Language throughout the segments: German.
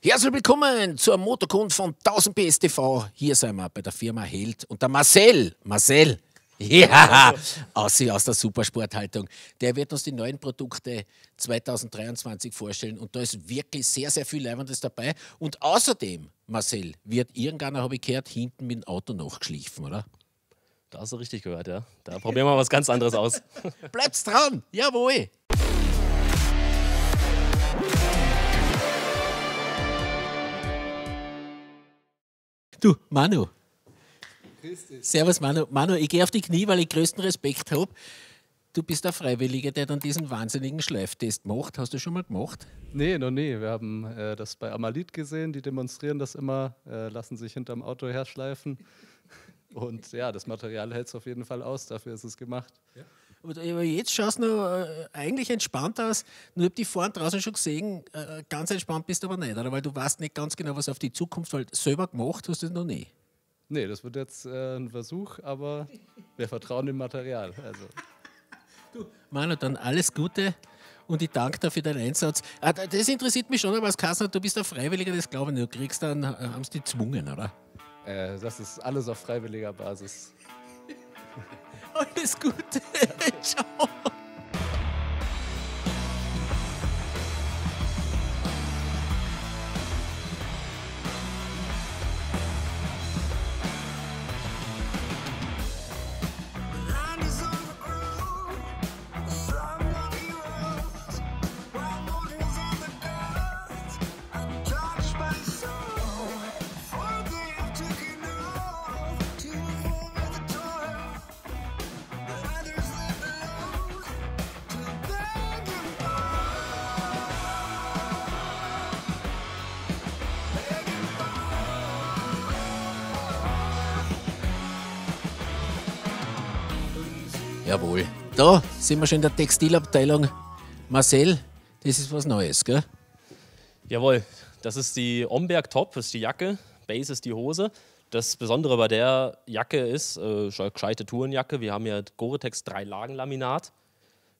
Herzlich willkommen zur Motorkund von 1000 PS TV. Hier sind wir bei der Firma Held und der Marcel. Marcel, ja, aussieht aus der Supersporthaltung. Der wird uns die neuen Produkte 2023 vorstellen und da ist wirklich sehr, sehr viel Leibendes dabei. Und außerdem, Marcel, wird irgendeiner, habe ich gehört, hinten mit dem Auto nachgeschliffen, oder? Da hast du richtig gehört, ja. Da probieren wir mal was ganz anderes aus. Bleibt's dran, jawohl. Du, Manu. Servus, Manu. Manu, ich gehe auf die Knie, weil ich größten Respekt habe. Du bist der Freiwillige, der dann diesen wahnsinnigen Schleiftest macht. Hast du schon mal gemacht? Nee, noch nie. Wir haben äh, das bei Amalit gesehen. Die demonstrieren das immer, äh, lassen sich hinterm Auto herschleifen. Und ja, das Material hält es auf jeden Fall aus. Dafür ist es gemacht. Ja. Aber jetzt schaust du noch äh, eigentlich entspannt aus. Nur habe die vorne draußen schon gesehen, äh, äh, ganz entspannt bist du aber nicht, oder? Weil du weißt nicht ganz genau, was auf die Zukunft halt selber gemacht hast du noch nie. Nee, das wird jetzt äh, ein Versuch, aber wir vertrauen dem Material. Also. Du, Manu, dann alles Gute und ich danke dir für deinen Einsatz. Ah, das interessiert mich schon, aber als du bist ein Freiwilliger, das glaube ich nicht. Du kriegst dann, haben sie dich gezwungen, oder? Äh, das ist alles auf freiwilliger Basis. Alles Gute. Ciao. Jawohl. Da sind wir schon in der Textilabteilung. Marcel, das ist was Neues, gell? Jawohl, das ist die Omberg Top, das ist die Jacke, Base ist die Hose. Das Besondere bei der Jacke ist, äh, gescheite Tourenjacke, wir haben ja Gore-Tex 3-Lagen-Laminat.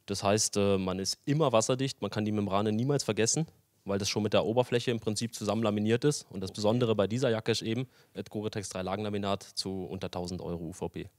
Das heißt, äh, man ist immer wasserdicht, man kann die Membrane niemals vergessen, weil das schon mit der Oberfläche im Prinzip zusammen laminiert ist. Und das Besondere bei dieser Jacke ist eben, Gore-Tex 3-Lagen-Laminat zu unter 1000 Euro UVP.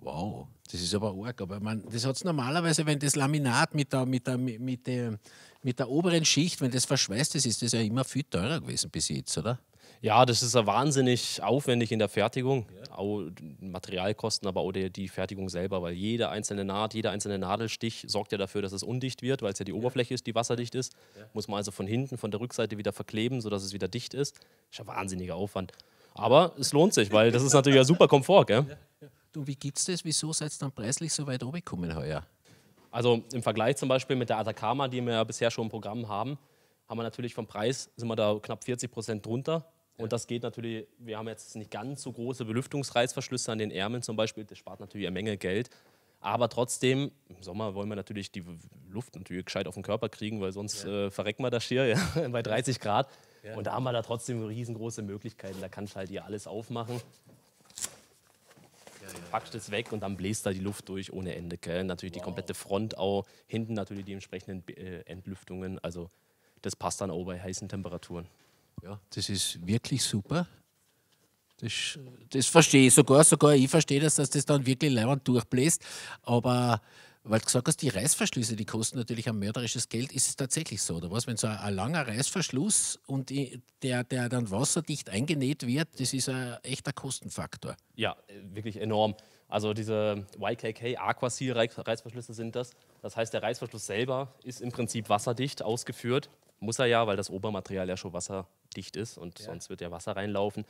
Wow, das ist aber arg. Aber man, das hat es normalerweise, wenn das Laminat mit der, mit, der, mit, der, mit der oberen Schicht, wenn das verschweißt ist, ist das ja immer viel teurer gewesen bis jetzt, oder? Ja, das ist ja wahnsinnig aufwendig in der Fertigung. Ja. Auch Materialkosten, aber auch die, die, Fertigung selber, weil jede einzelne Naht, jeder einzelne Nadelstich sorgt ja dafür, dass es undicht wird, weil es ja die Oberfläche ist, die wasserdicht ist. Ja. Muss man also von hinten, von der Rückseite wieder verkleben, sodass es wieder dicht ist. Das ist ja wahnsinniger Aufwand. Aber es lohnt sich, weil das ist natürlich ein super Komfort, gell? Du, wie gibt's das? Wieso seid ihr dann preislich so weit runtergekommen heuer? Also im Vergleich zum Beispiel mit der Atacama, die wir ja bisher schon im Programm haben, haben wir natürlich vom Preis sind wir da knapp 40 Prozent drunter. Und das geht natürlich, wir haben jetzt nicht ganz so große Belüftungsreißverschlüsse an den Ärmeln zum Beispiel, das spart natürlich eine Menge Geld. Aber trotzdem, im Sommer wollen wir natürlich die Luft natürlich gescheit auf den Körper kriegen, weil sonst ja. äh, verrecken wir das hier ja, bei 30 Grad. Und da haben wir da trotzdem riesengroße Möglichkeiten. Da kannst du halt hier alles aufmachen packst es weg und dann bläst da die Luft durch ohne Ende. Gell? Natürlich wow. die komplette Front auch, hinten natürlich die entsprechenden äh, Entlüftungen. Also das passt dann auch bei heißen Temperaturen. Ja, das ist wirklich super. Das, das verstehe ich sogar, sogar ich verstehe das, dass das dann wirklich leibend durchbläst. Aber weil du gesagt hast, die Reißverschlüsse, die kosten natürlich ein mörderisches Geld. Ist es tatsächlich so, oder was? Wenn so ein, ein langer Reißverschluss und die, der, der dann wasserdicht eingenäht wird, das ist ein echter Kostenfaktor. Ja, äh, wirklich enorm. Also diese YKK Aquaseal Reißverschlüsse sind das. Das heißt, der Reißverschluss selber ist im Prinzip wasserdicht ausgeführt. Muss er ja, weil das Obermaterial ja schon wasserdicht ist und ja. sonst wird ja Wasser reinlaufen.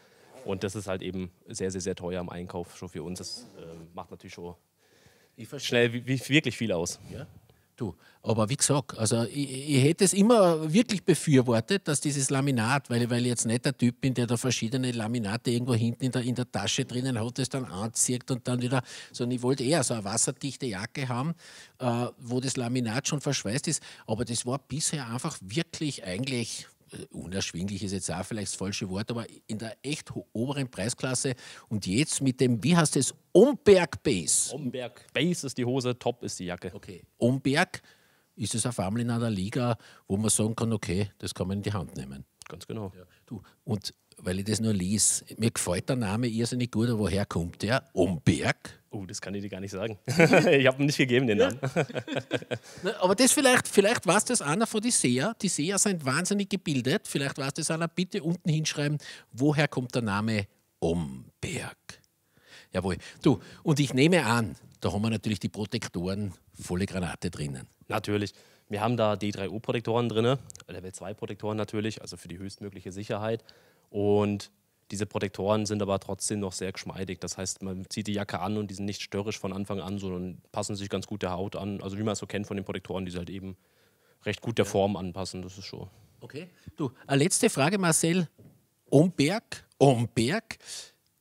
Und das ist halt eben sehr, sehr, sehr teuer im Einkauf schon für uns. Das äh, macht natürlich schon ich schnell wirklich viel aus. Ja. Du, aber wie gesagt, also ich, ich, hätte es immer wirklich befürwortet, dass dieses Laminat, weil, weil ich jetzt nicht der Typ bin, der da verschiedene Laminate irgendwo hinten in der, in der Tasche drinnen hat, das dann anzieht und dann wieder, sondern ich wollte eher so eine wasserdichte Jacke haben, äh, wo das Laminat schon verschweißt ist. Aber das war bisher einfach wirklich eigentlich unerschwinglich ist jetzt auch vielleicht das falsche Wort, aber in der echt oberen Preisklasse und jetzt mit dem, wie heißt es, Umberg Base. Umberg Base ist die Hose, Top ist die Jacke. Okay. Omberg ist es auf einmal in einer Liga, wo man sagen kann, okay, das kann man in die Hand nehmen. Ganz genau. Ja. Du, und weil ich das nur lese, mir gefällt der Name irrsinnig gut, woher kommt der? Umberg? Oh, das kann ich dir gar nicht sagen. ich habe ihm nicht gegeben, den Namen. Na, aber das vielleicht, vielleicht war es das einer von den Seher. Die Seher sind wahnsinnig gebildet. Vielleicht war es das einer. Bitte unten hinschreiben, woher kommt der Name Omberg? Jawohl. Du, und ich nehme an, da haben wir natürlich die Protektoren volle Granate drinnen. Natürlich. Wir haben da d 3 u protektoren drin, Level 2-Protektoren natürlich, also für die höchstmögliche Sicherheit. Und diese Protektoren sind aber trotzdem noch sehr geschmeidig. Das heißt, man zieht die Jacke an und die sind nicht störrisch von Anfang an, sondern passen sich ganz gut der Haut an. Also wie man es so kennt von den Protektoren, die sie halt eben recht gut der Form anpassen. Das ist schon. Okay. Du, eine letzte Frage, Marcel. Omberg, Omberg.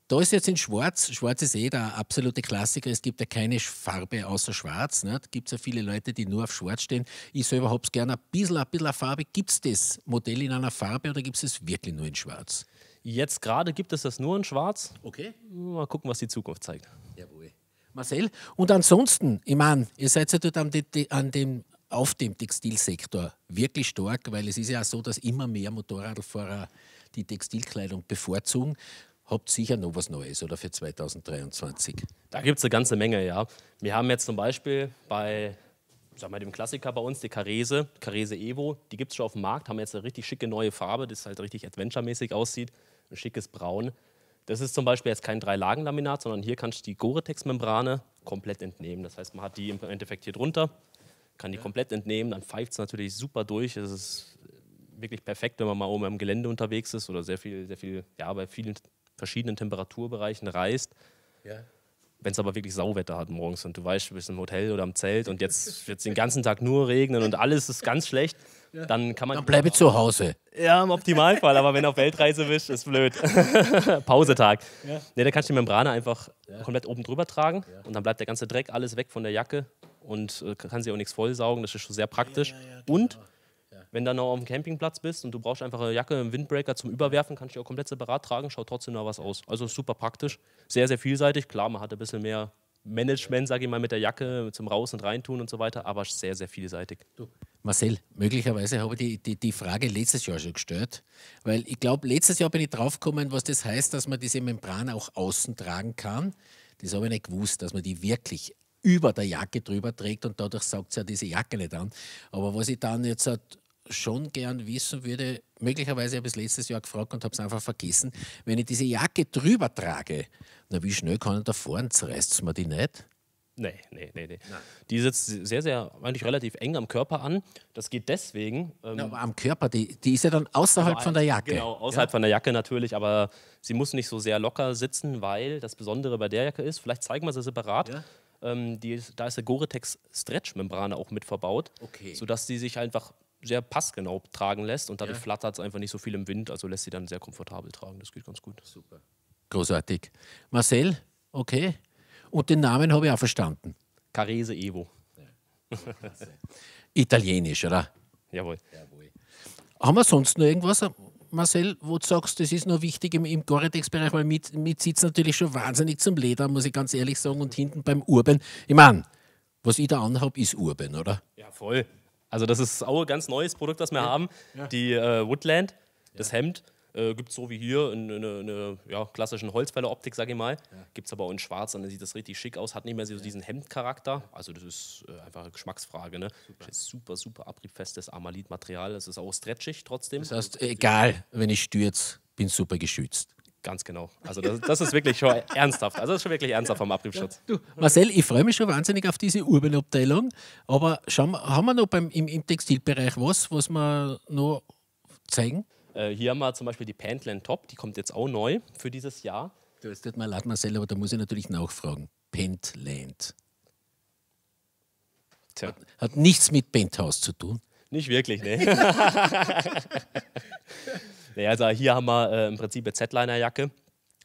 Da ist jetzt in Schwarz, Schwarz ist eh der absolute Klassiker. Es gibt ja keine Farbe außer Schwarz. Ne? Da gibt es ja viele Leute, die nur auf Schwarz stehen. Ich selber habe es gerne ein bisschen, ein bisschen Farbe. Gibt es das Modell in einer Farbe oder gibt es es wirklich nur in Schwarz? Jetzt gerade gibt es das nur in Schwarz. Okay. Mal gucken, was die Zukunft zeigt. Jawohl. Marcel, und ansonsten, ich meine, ihr seid ja dort an, die, an dem, auf dem Textilsektor wirklich stark, weil es ist ja auch so, dass immer mehr Motorradfahrer die Textilkleidung bevorzugen. Habt sicher noch was Neues, oder für 2023? Da gibt es eine ganze Menge, ja. Wir haben jetzt zum Beispiel bei sagen wir, dem Klassiker bei uns, die Carese, Carese Evo, die gibt es schon auf dem Markt, haben jetzt eine richtig schicke neue Farbe, das halt richtig adventuremäßig aussieht ein schickes Braun. Das ist zum Beispiel jetzt kein Drei-Lagen-Laminat, sondern hier kannst du die Gore-Tex-Membrane komplett entnehmen. Das heißt, man hat die im Endeffekt hier drunter, kann die komplett entnehmen, dann pfeift es natürlich super durch. Es ist wirklich perfekt, wenn man mal oben im Gelände unterwegs ist oder sehr viel, sehr viel, ja, bei vielen verschiedenen Temperaturbereichen reist. Ja. Wenn es aber wirklich Sauwetter hat morgens und du weißt, du bist im Hotel oder im Zelt und jetzt wird es den ganzen Tag nur regnen und alles ist ganz schlecht, ja. dann kann man. Dann bleibe zu Hause. Ja, im Optimalfall, aber wenn du auf Weltreise bist, ist blöd. Pausetag. Ja. Nee, da kannst du die Membrane einfach ja. komplett oben drüber tragen und dann bleibt der ganze Dreck alles weg von der Jacke und äh, kann sie auch nichts vollsaugen. Das ist schon sehr praktisch. Genau. Und wenn du dann noch auf dem Campingplatz bist und du brauchst einfach eine Jacke, einen Windbreaker zum Überwerfen, kannst du die auch komplett separat tragen, schaut trotzdem noch was aus. Also super praktisch, sehr, sehr vielseitig. Klar, man hat ein bisschen mehr Management, sage ich mal, mit der Jacke zum Raus- und Reintun und so weiter, aber sehr, sehr vielseitig. Du. Marcel, möglicherweise habe ich die, die, die, Frage letztes Jahr schon gestellt, weil ich glaube, letztes Jahr bin ich draufgekommen, was das heißt, dass man diese Membran auch außen tragen kann. Das habe ich nicht gewusst, dass man die wirklich über der Jacke drüber trägt und dadurch saugt sie ja diese Jacke nicht an. Aber was ich dann jetzt halt schon gern wissen würde, möglicherweise habe ich es letztes Jahr gefragt und habe es einfach vergessen, wenn ich diese Jacke drüber trage, na wie schnell kann ich da fahren, zerreißt es mir die nicht? Nee, nee, nee, nee. Nein. Die sitzt sehr, sehr, eigentlich relativ eng am Körper an. Das geht deswegen. Ähm, ja, aber am Körper, die, die ist ja dann außerhalb also von der Jacke. Genau, außerhalb ja. von der Jacke natürlich, aber sie muss nicht so sehr locker sitzen, weil das Besondere bei der Jacke ist, vielleicht zeigen wir sie separat. Ja. Ähm, die, da ist eine Gore-Tex-Stretch-Membrane auch mit verbaut, okay. sodass sie sich einfach sehr passgenau tragen lässt und dadurch ja. flattert es einfach nicht so viel im Wind, also lässt sie dann sehr komfortabel tragen. Das geht ganz gut. Super. Großartig. Marcel, okay. Und den Namen habe ich auch verstanden. Carese Evo. Ja. Italienisch, oder? Jawohl. Jawohl. Haben wir sonst noch irgendwas, Marcel, wo du sagst, das ist noch wichtig im, im Goretex-Bereich, weil mit, mit sitzt natürlich schon wahnsinnig zum Leder, muss ich ganz ehrlich sagen, und hinten beim Urban. Ich meine, was ich da anhabe, ist Urban, oder? Ja, voll. Also das ist auch ein ganz neues Produkt, das wir ja. haben. Ja. Die äh, Woodland, das ja. Hemd, äh, gibt es so wie hier in einer ja, klassischen Holzfäller-Optik, sage ich mal. Ja. Gibt es aber auch in schwarz und dann sieht das richtig schick aus, hat nicht mehr so diesen Hemdcharakter. Also das ist äh, einfach eine Geschmacksfrage. Ne? Super. super, super abriebfestes Armalit-Material. Es ist auch stretchig trotzdem. Das heißt, egal, wenn ich stürze, bin super geschützt. Ganz genau. Also das, das, ist wirklich schon ernsthaft. Also das ist schon wirklich ernsthaft vom Abriebschutz. du, Marcel, ich freue mich schon wahnsinnig auf diese Urbanabteilung. Aber schauen, haben wir noch beim, im, im Textilbereich was, was wir noch zeigen? Äh, hier haben wir zum Beispiel die Pantland Top. Die kommt jetzt auch neu für dieses Jahr. Du, hast tut mir leid, Marcel, aber da muss ich natürlich nachfragen. Pentland. Tja. Hat, hat nichts mit Penthouse zu tun. Nicht wirklich, ne? Naja, also hier haben wir äh, im Prinzip eine Z-Liner-Jacke.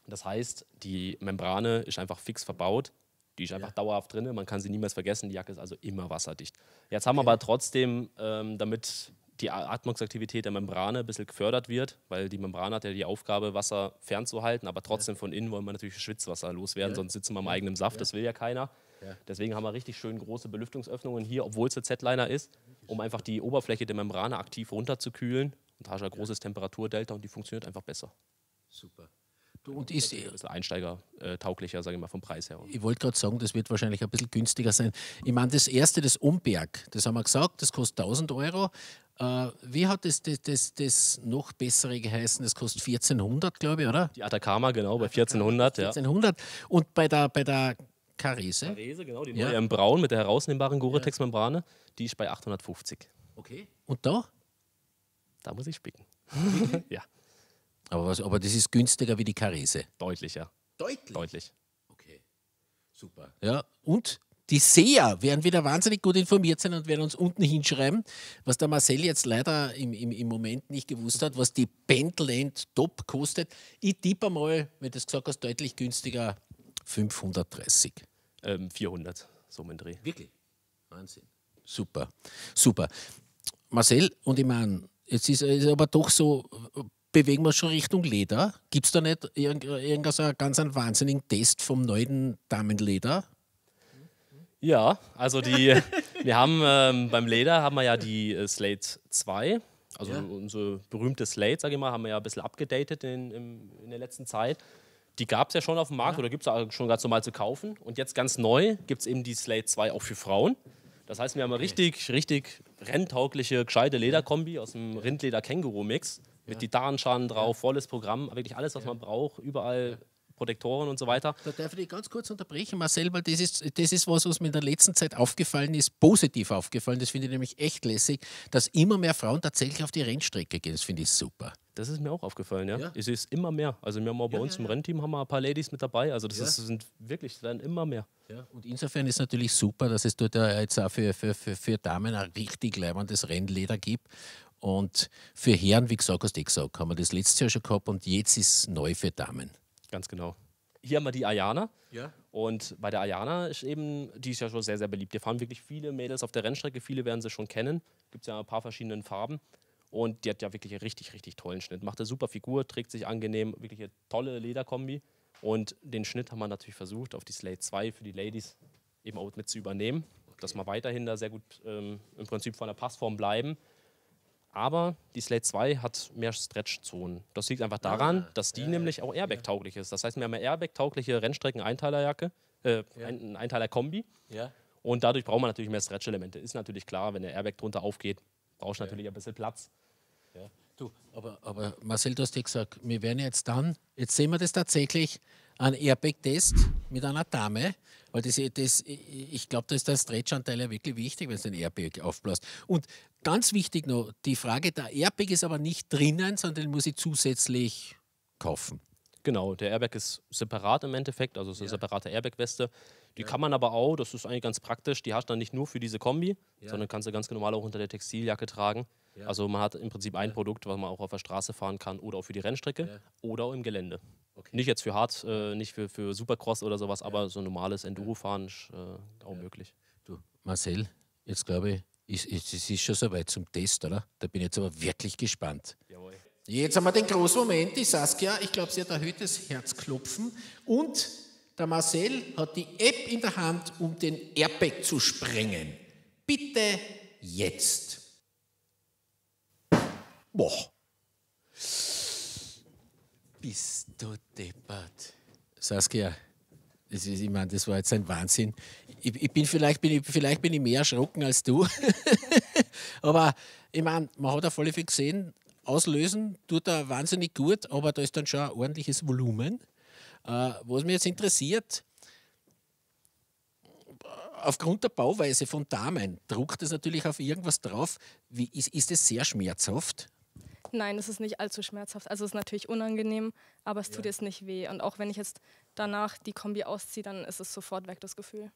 Das heißt, die Membrane ist einfach fix verbaut. Die ist einfach ja. dauerhaft drin. Man kann sie niemals vergessen. Die Jacke ist also immer wasserdicht. Jetzt haben okay. wir aber trotzdem, ähm, damit die Atmungsaktivität der Membrane ein bisschen gefördert wird, weil die Membrane hat ja die Aufgabe, Wasser fernzuhalten, aber trotzdem ja. von innen wollen wir natürlich Schwitzwasser loswerden, ja. sonst sitzen wir im eigenen Saft, das will ja keiner. Deswegen haben wir richtig schön große Belüftungsöffnungen hier, obwohl es der Z-Liner ist, um einfach die Oberfläche der Membrane aktiv runterzukühlen und ein großes Temperaturdelta und die funktioniert einfach besser. Super. Du, und ist eh ein bisschen einsteigertauglicher, sage ich mal, vom Preis her. Ich wollte gerade sagen, das wird wahrscheinlich ein bisschen günstiger sein. Ich meine, das erste, das Umberg, das haben wir gesagt, das kostet 1000 Euro. Äh, wie hat das, das, das, das, noch bessere geheißen? Das kostet 1400, glaube ich, oder? Die Atacama, genau, bei 1400. 1400. Ja. Und bei der, bei der Carese? Carese, genau, die neue ja. im Braun mit der herausnehmbaren Gore-Tex-Membrane, die ist bei 850. Okay. Und da? Da muss ich spicken. ja. Aber, was, aber das ist günstiger wie die Karese. Deutlich, ja. Deutlich? Deutlich. Okay, super. Ja, und die Seher werden wieder wahnsinnig gut informiert sein und werden uns unten hinschreiben, was der Marcel jetzt leider im, im, im Moment nicht gewusst hat, was die Pentland Top kostet. Ich tippe mal, wenn du das gesagt hast, deutlich günstiger 530. Ähm, 400, so mein Dreh. Wirklich? Wahnsinn. Super, super. Marcel, und ich meine, Jetzt ist es aber doch so, bewegen wir schon Richtung Leder. Gibt es da nicht irgendeinen irgendwas, ganz einen wahnsinnigen Test vom neuen Damenleder? Ja, also die, wir haben ähm, beim Leder haben wir ja die äh, Slate 2, also ja. unsere berühmte Slate, sage ich mal, haben wir ja ein bisschen abgedatet in, in, in der letzten Zeit. Die gab es ja schon auf dem Markt ja. oder gibt es schon ganz normal zu kaufen. Und jetzt ganz neu gibt es eben die Slate 2 auch für Frauen. Das heißt, wir haben eine richtig, richtig renntaugliche, gescheite Lederkombi aus dem Rindleder-Känguru-Mix mit ja. Gitarrenschaden drauf, volles Programm, wirklich alles, was man braucht, überall Protektoren und so weiter. Da darf ich ganz kurz unterbrechen, Marcel, weil das ist, das ist was, was mir in der letzten Zeit aufgefallen ist, positiv aufgefallen. Das finde ich nämlich echt lässig, dass immer mehr Frauen tatsächlich auf die Rennstrecke gehen. Das finde ich super. Das ist mir auch aufgefallen, ja. ja. Es ist immer mehr. Also wir haben auch bei ja, uns ja, im Rennteam haben wir ein paar Ladies mit dabei. Also das ist, sind wirklich dann immer mehr. Und insofern ist es natürlich super, dass es dort jetzt auch für, für, für, für Damen ein richtig leibendes Rennleder gibt. Und für Herren, wie gesagt, hast du eh gesagt, haben wir das letztes Jahr schon gehabt und jetzt ist es neu für Damen. Ganz genau. Hier haben wir die Ayana. Ja. Und bei der Ayana ist eben, die ist ja schon sehr, sehr beliebt. Hier fahren wirklich viele Mädels auf der Rennstrecke, viele werden sie schon kennen. Gibt es ja ein paar verschiedene Farben. Und die hat ja wirklich einen richtig, richtig tollen Schnitt. Macht eine super Figur, trägt sich angenehm, wirklich eine tolle Lederkombi. Und den Schnitt haben wir natürlich versucht, auf die Slate 2 für die Ladies eben auch mit zu übernehmen. Okay. Dass wir weiterhin da sehr gut ähm, im Prinzip von der Passform bleiben aber die Slate 2 hat mehr Stretch-Zonen. Das liegt einfach daran, ah, dass die ja, nämlich auch Airbag-tauglich ist. Das heißt, wir haben eine Airbag-taugliche Rennstrecken-Einteilerjacke, äh, ja. ein, Einteiler-Kombi. Ja. Und dadurch braucht man natürlich mehr Stretch-Elemente. Ist natürlich klar, wenn der Airbag drunter aufgeht, brauchst du natürlich ein bisschen Platz. Du, aber, aber Marcel, du hast ja gesagt, wir werden jetzt dann, jetzt sehen wir das tatsächlich, ein Airbag-Test mit einer Dame, weil das, das ich glaube, da ist der Stretch-Anteil ja wirklich wichtig, wenn es den Airbag aufblasst. Und Ganz wichtig noch, die Frage, der Airbag ist aber nicht drinnen, sondern den muss ich zusätzlich kaufen. Genau, der Airbag ist separat im Endeffekt, also ist eine ja. separate Airbag-Weste. Die ja. kann man aber auch, das ist eigentlich ganz praktisch, die hast du dann nicht nur für diese Kombi, ja. sondern kannst du ganz normal auch unter der Textiljacke tragen. Also man hat im Prinzip ein Produkt, was man auch auf der Straße fahren kann oder auch für die Rennstrecke oder auch im Gelände. Okay. Nicht jetzt für Hart, äh, nicht für, für Supercross oder sowas, aber so ein normales Enduro-Fahren ist äh, auch möglich. Du, Marcel, jetzt glaube ich, es ist, ist, ist, schon soweit zum Test, oder? Da bin ich jetzt aber wirklich gespannt. Jawohl. Jetzt haben wir den großen Moment. Die Saskia, ich glaube, sie hat erhöhtes Herzklopfen. Und der Marcel hat die App in der Hand, um den Airbag zu sprengen. Bitte jetzt. Boah. Bist du deppert. Saskia, es ist, ich meine, das war jetzt ein Wahnsinn. Ich, ich, bin vielleicht, bin ich, vielleicht bin ich mehr erschrocken als du. aber ich meine, man hat auf voll viel gesehen, auslösen tut er wahnsinnig gut, aber da ist dann schon ein ordentliches Volumen. Äh, was mich jetzt interessiert, aufgrund der Bauweise von Damen druckt es natürlich auf irgendwas drauf. Wie, ist, ist es sehr schmerzhaft? Nein, es ist nicht allzu schmerzhaft. Also es ist natürlich unangenehm, aber es ja. tut jetzt nicht weh. Und auch wenn ich jetzt danach die Kombi ausziehe, dann ist es sofort weg, das Gefühl.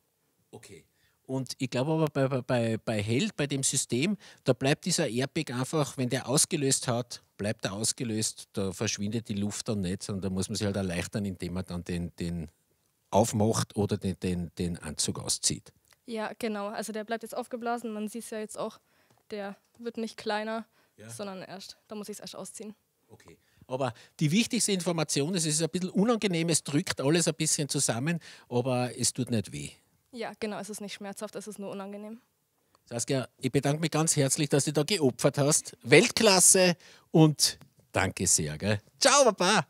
Okay. Und ich glaube aber bei, bei, bei Held, bei dem System, da bleibt dieser Airbag einfach, wenn der ausgelöst hat, bleibt er ausgelöst, da verschwindet die Luft dann nicht, sondern da muss man sich halt erleichtern, indem man dann den, den aufmacht oder den, den, den Anzug auszieht. Ja, genau. Also der bleibt jetzt aufgeblasen, man sieht es ja jetzt auch, der wird nicht kleiner sondern erst, da muss ich es erst ausziehen. Okay. Aber die wichtigste Information, ist, es ist ein bisschen unangenehm, es drückt alles ein bisschen zusammen, aber es tut nicht weh. Ja, genau, es ist nicht schmerzhaft, es ist nur unangenehm. Saskia, ich bedanke mich ganz herzlich, dass du da geopfert hast. Weltklasse und danke sehr. Gell? Ciao, Papa!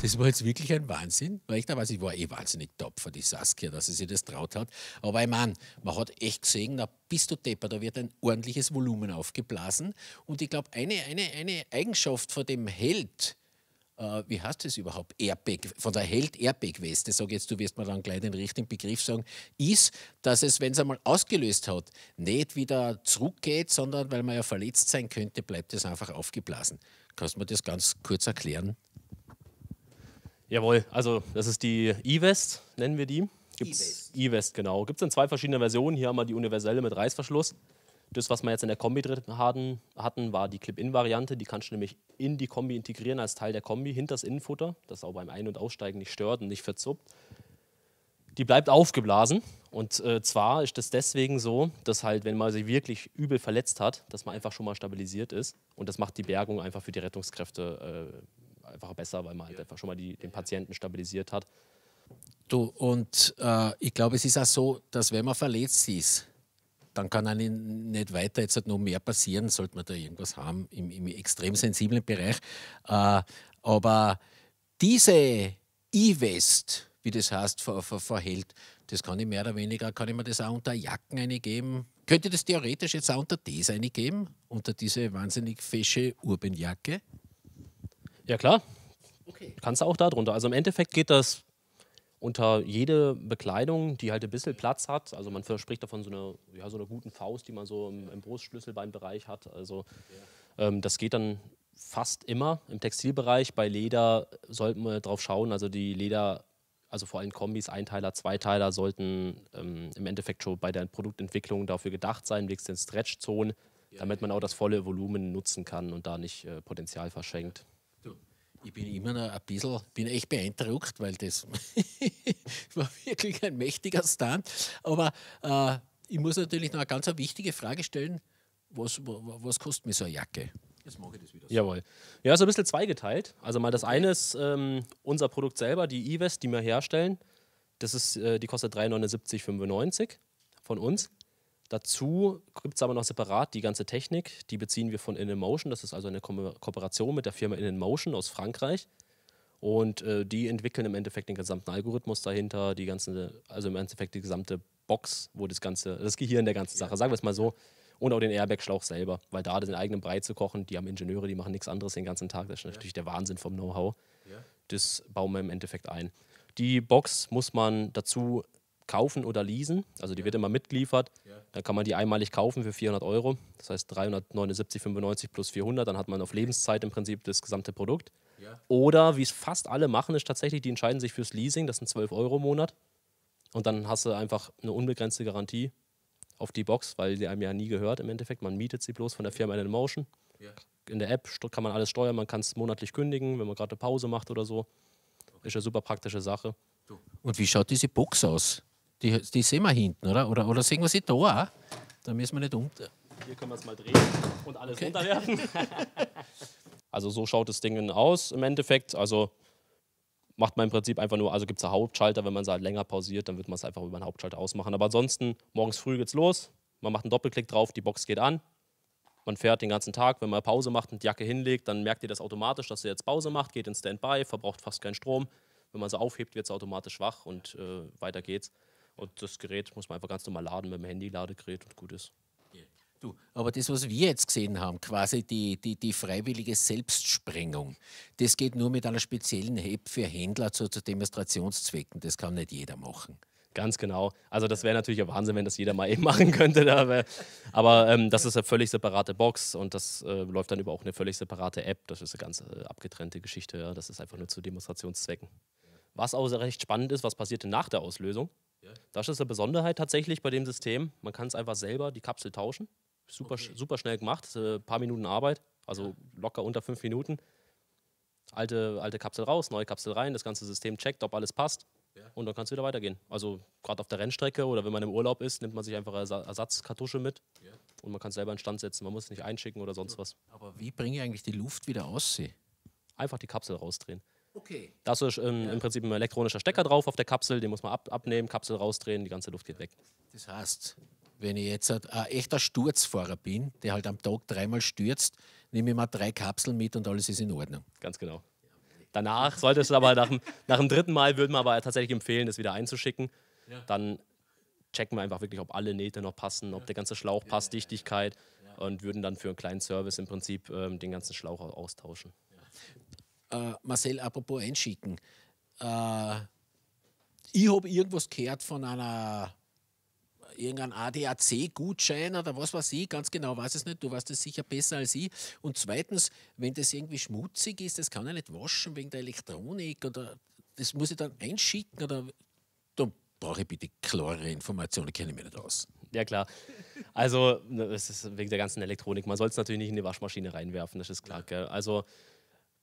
Das war jetzt wirklich ein Wahnsinn. Rechterweise, ich war eh wahnsinnig tapfer, die Saskia, dass sie sich das traut hat. Aber ich meine, man hat echt gesehen, na, bist du Depper, da wird ein ordentliches Volumen aufgeblasen. Und ich glaube, eine, eine, eine Eigenschaft von dem Held, äh, wie heißt das überhaupt? Airbag, von der Held-Airbag-Weste, sage jetzt, du wirst mir dann gleich den richtigen Begriff sagen, ist, dass es, wenn es einmal ausgelöst hat, nicht wieder zurückgeht, sondern weil man ja verletzt sein könnte, bleibt es einfach aufgeblasen. Kannst du mir das ganz kurz erklären? Jawohl, also das ist die E-West, nennen wir die. E-West, e genau. Gibt es in zwei verschiedene Versionen. Hier haben wir die universelle mit Reißverschluss. Das, was wir jetzt in der Kombi drin hatten, war die Clip-In-Variante. Die kannst du nämlich in die Kombi integrieren als Teil der Kombi, hinter das Innenfutter, das auch beim Ein- und Aussteigen nicht stört und nicht verzuppt. Die bleibt aufgeblasen. Und äh, zwar ist das deswegen so, dass halt, wenn man sich wirklich übel verletzt hat, dass man einfach schon mal stabilisiert ist. Und das macht die Bergung einfach für die Rettungskräfte äh, einfach besser, weil man halt einfach schon mal die, den Patienten stabilisiert hat. Du, und äh, ich glaube, es ist auch so, dass wenn man verletzt ist, dann kann einem nicht weiter jetzt halt noch mehr passieren, sollte man da irgendwas haben im, im extrem sensiblen Bereich. Äh, aber diese E-West, wie das heißt, ver, ver, verhält, das kann ich mehr oder weniger, kann ich mir das auch unter Jacken eingeben. Könnte das theoretisch jetzt auch unter das eingeben, unter diese wahnsinnig fesche Urbanjacke? Ja, klar. Okay. Kannst du auch da drunter. Also im Endeffekt geht das unter jede Bekleidung, die halt ein bisschen Platz hat. Also man verspricht davon so einer ja, so eine guten Faust, die man so im, im Brustschlüsselbeinbereich hat. Also ähm, das geht dann fast immer im Textilbereich. Bei Leder sollten wir drauf schauen. Also die Leder, also vor allem Kombis, Einteiler, Zweiteiler sollten ähm, im Endeffekt schon bei der Produktentwicklung dafür gedacht sein, wegen den Stretch-Zonen, damit man auch das volle Volumen nutzen kann und da nicht äh, Potenzial verschenkt. Ich bin immer noch ein bisschen, bin echt beeindruckt, weil das war wirklich ein mächtiger Stand. Aber äh, ich muss natürlich noch eine ganz wichtige Frage stellen. Was, was kostet mir so eine Jacke? Jetzt mache ich das wieder. So. Jawohl. Ja, so ein bisschen zweigeteilt. Also mal das okay. eine ist ähm, unser Produkt selber, die E-West, die wir herstellen. Das ist, äh, die kostet 3,79,95 von uns. Dazu gibt es aber noch separat die ganze Technik, die beziehen wir von InMotion. Das ist also eine Ko Kooperation mit der Firma InMotion aus Frankreich. Und äh, die entwickeln im Endeffekt den gesamten Algorithmus dahinter, die ganze, also im Endeffekt die gesamte Box, wo das ganze, das Gehirn der ganzen Sache, sagen wir es mal so, und auch den Airbag-Schlauch selber, weil da den eigenen Brei zu kochen, die haben Ingenieure, die machen nichts anderes den ganzen Tag, das ist natürlich ja. der Wahnsinn vom Know-how. Ja. Das bauen wir im Endeffekt ein. Die Box muss man dazu kaufen oder leasen. Also die ja. wird immer mitgeliefert. Ja. Dann kann man die einmalig kaufen für 400 Euro. Das heißt 379,95 plus 400. Dann hat man auf Lebenszeit im Prinzip das gesamte Produkt. Ja. Oder wie es fast alle machen, ist tatsächlich, die entscheiden sich fürs Leasing. Das sind 12 Euro im Monat. Und dann hast du einfach eine unbegrenzte Garantie auf die Box, weil sie einem ja nie gehört im Endeffekt. Man mietet sie bloß von der Firma Animation. Ja. In der App kann man alles steuern. Man kann es monatlich kündigen, wenn man gerade eine Pause macht oder so. Ist eine super praktische Sache. Und wie schaut diese Box aus? Die, die sehen wir hinten, oder? Oder, oder sehen wir sie da auch? Da müssen wir nicht unter. Hier können wir es mal drehen und alles okay. runterwerfen. also so schaut das Ding aus im Endeffekt. Also macht man im Prinzip einfach nur, also gibt es einen Hauptschalter, wenn man es halt länger pausiert, dann wird man es einfach über einen Hauptschalter ausmachen. Aber ansonsten, morgens früh geht's los, man macht einen Doppelklick drauf, die Box geht an, man fährt den ganzen Tag, wenn man Pause macht und die Jacke hinlegt, dann merkt ihr das automatisch, dass ihr jetzt Pause macht, geht in Standby, verbraucht fast keinen Strom. Wenn man sie aufhebt, wird es automatisch wach und äh, weiter geht's. Und das Gerät muss man einfach ganz normal laden mit dem Handy-Ladegerät und gut ist. Du, aber das, was wir jetzt gesehen haben, quasi die, die, die freiwillige Selbstsprengung, das geht nur mit einer speziellen App für Händler zu, zu Demonstrationszwecken. Das kann nicht jeder machen. Ganz genau. Also das wäre natürlich ein Wahnsinn, wenn das jeder mal eben machen könnte. Wär, aber ähm, das ist eine völlig separate Box und das äh, läuft dann über auch eine völlig separate App. Das ist eine ganz äh, abgetrennte Geschichte. Ja. Das ist einfach nur zu Demonstrationszwecken. Was auch recht spannend ist, was passierte nach der Auslösung? Das ist eine Besonderheit tatsächlich bei dem System. Man kann es einfach selber die Kapsel tauschen. Super, okay. super schnell gemacht, ein äh, paar Minuten Arbeit, also locker unter fünf Minuten. Alte, alte Kapsel raus, neue Kapsel rein, das ganze System checkt, ob alles passt. Und dann kann es wieder weitergehen. Also gerade auf der Rennstrecke oder wenn man im Urlaub ist, nimmt man sich einfach eine Ersatzkartusche mit ja. und man kann es selber instand setzen. Man muss es nicht einschicken oder sonst was. Aber wie bringe ich eigentlich die Luft wieder aus? Einfach die Kapsel rausdrehen. Okay. Da ist ähm, ja. im Prinzip ein elektronischer Stecker drauf auf der Kapsel, den muss man ab, abnehmen, Kapsel rausdrehen, die ganze Luft geht weg. Das heißt, wenn ich jetzt ein, halt ein echter Sturzfahrer bin, der halt am Tag dreimal stürzt, nehme ich mal drei Kapseln mit und alles ist in Ordnung. Ganz genau. Danach sollte es aber nach, nach dem dritten Mal, würde man aber tatsächlich empfehlen, das wieder einzuschicken. Ja. Dann checken wir einfach wirklich, ob alle Nähte noch passen, ob der ganze Schlauch passt, Dichtigkeit und würden dann für einen kleinen Service im Prinzip ähm, den ganzen Schlauch austauschen. Äh, Marcel, apropos einschicken. Äh, ich habe irgendwas gehört von einer irgendein ADAC-Gutschein oder was weiß ich, ganz genau weiß es nicht, du weißt es sicher besser als ich. Und zweitens, wenn das irgendwie schmutzig ist, das kann ich nicht waschen wegen der Elektronik oder das muss ich dann einschicken oder da brauche ich bitte klare Informationen, kenne ich mich nicht aus. Ja klar, also ne, es ist wegen der ganzen Elektronik, man soll es natürlich nicht in die Waschmaschine reinwerfen, das ist klar. Gell? Also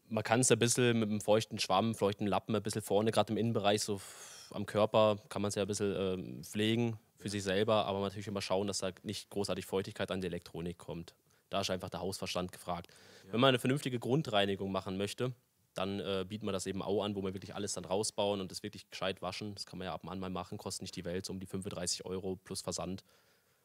man kann es ein bisschen mit einem feuchten Schwamm, feuchten Lappen, ein bisschen vorne, gerade im Innenbereich, so am Körper, kann man es ja ein bisschen ähm, pflegen für sich selber, aber natürlich immer schauen, dass da nicht großartig Feuchtigkeit an die Elektronik kommt. Da ist einfach der Hausverstand gefragt. Ja. Wenn man eine vernünftige Grundreinigung machen möchte, dann äh, bieten wir das eben auch an, wo wir wirklich alles dann rausbauen und das wirklich gescheit waschen. Das kann man ja ab und an mal machen, kostet nicht die Welt, so um die 35 Euro plus Versand.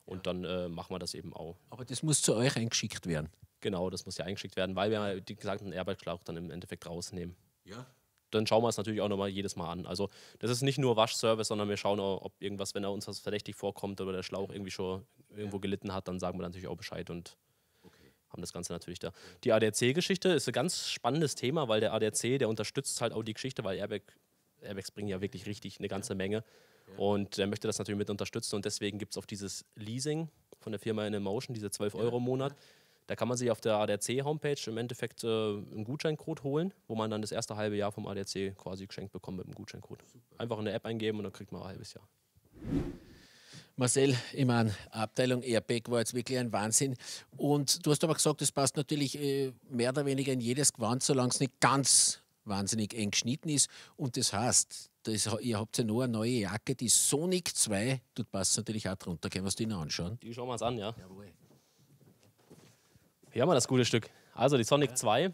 Und ja. dann äh, machen wir das eben auch. Aber das muss zu euch eingeschickt werden. Genau, das muss ja eingeschickt werden, weil wir die gesamten Airbag-Schlauch dann im Endeffekt rausnehmen. Ja. Dann schauen wir es natürlich auch nochmal jedes Mal an. Also das ist nicht nur Waschservice, sondern wir schauen auch, ob irgendwas, wenn er uns was verdächtig vorkommt oder der Schlauch irgendwie schon irgendwo gelitten hat, dann sagen wir natürlich auch Bescheid und haben das Ganze natürlich da. Die ADAC-Geschichte ist ein ganz spannendes Thema, weil der ADAC, der unterstützt halt auch die Geschichte, weil Airbag, Airbags bringen ja wirklich richtig eine ganze Menge. Ja. Und der möchte das natürlich mit unterstützen und deswegen gibt es auch dieses Leasing von der Firma In Motion, diese 12 Euro im Monat, da kann man sich auf der ADAC-Homepage im Endeffekt äh, einen Gutscheincode holen, wo man dann das erste halbe Jahr vom ADAC quasi geschenkt bekommt mit einem Gutscheincode. Super. Einfach in der App eingeben und dann kriegt man ein halbes Jahr. Marcel, ich meine, Abteilung e Airbag war jetzt wirklich ein Wahnsinn. Und du hast aber gesagt, es passt natürlich äh, mehr oder weniger in jedes Gewand, solange es nicht ganz wahnsinnig eng geschnitten ist. Und das heißt, das, ihr habt ja noch eine neue Jacke, die Sonic 2, dort passt natürlich auch drunter. Können wir uns die noch anschauen? Die schauen wir uns an, ja. Jawohl. Hier haben wir das gute Stück. Also die Sonic 2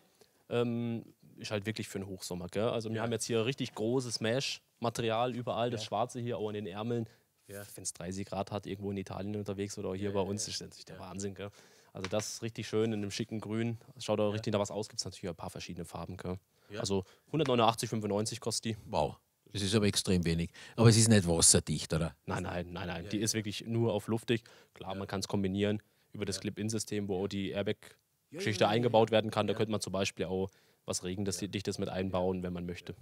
ähm, ist halt wirklich für den Hochsommer. Gell? Also wir ja. haben jetzt hier richtig großes Mesh-Material überall, das ja. Schwarze hier auch in den Ärmeln. Ja. Wenn es 30 Grad hat, irgendwo in Italien unterwegs oder hier bei uns, ist natürlich der Wahnsinn. Gell? Also das ist richtig schön in einem schicken Grün. Schaut auch richtig da was aus. Gibt es natürlich ein paar verschiedene Farben. Gell? Also 189,95 kostet die. Wow. Das ist aber extrem wenig. Aber es ist nicht wasserdicht, oder? Nein, nein, nein, nein. Die ist wirklich nur auf luftig. Klar, man kann es kombinieren über das Clip-In-System, wo auch die Airbag-Geschichte eingebaut werden kann. Da könnte man zum Beispiel auch was Regendichtes mit einbauen, wenn man möchte.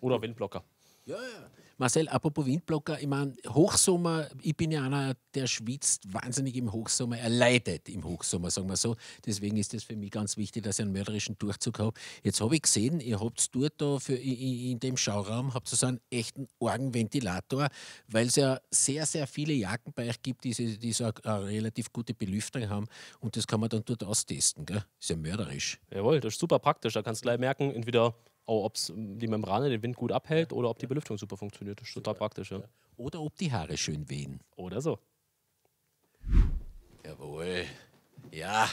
Oder Windblocker. Ja, ja. Marcel, apropos Windblocker, ich meine, Hochsommer, ich bin ja einer, der schwitzt wahnsinnig im Hochsommer, er leidet im Hochsommer, sagen wir so. Deswegen ist es für mich ganz wichtig, dass ich einen mörderischen Durchzug habe. Jetzt habe ich gesehen, ihr habt dort da für, in, in, dem Schauraum habt so einen echten Orgenventilator, weil es ja sehr, sehr viele Jacken bei euch gibt, die, die so eine, eine, relativ gute Belüftung haben und das kann man dann dort austesten. Gell? Ist ja mörderisch. Jawohl, das ist super praktisch. Da kannst du gleich merken, entweder ob die ähm, Membrane den Wind gut abhält oder ob die Belüftung super funktioniert. Das ist total praktisch. Ja. Oder ob die Haare schön wehen. Oder so. Jawohl. Ja,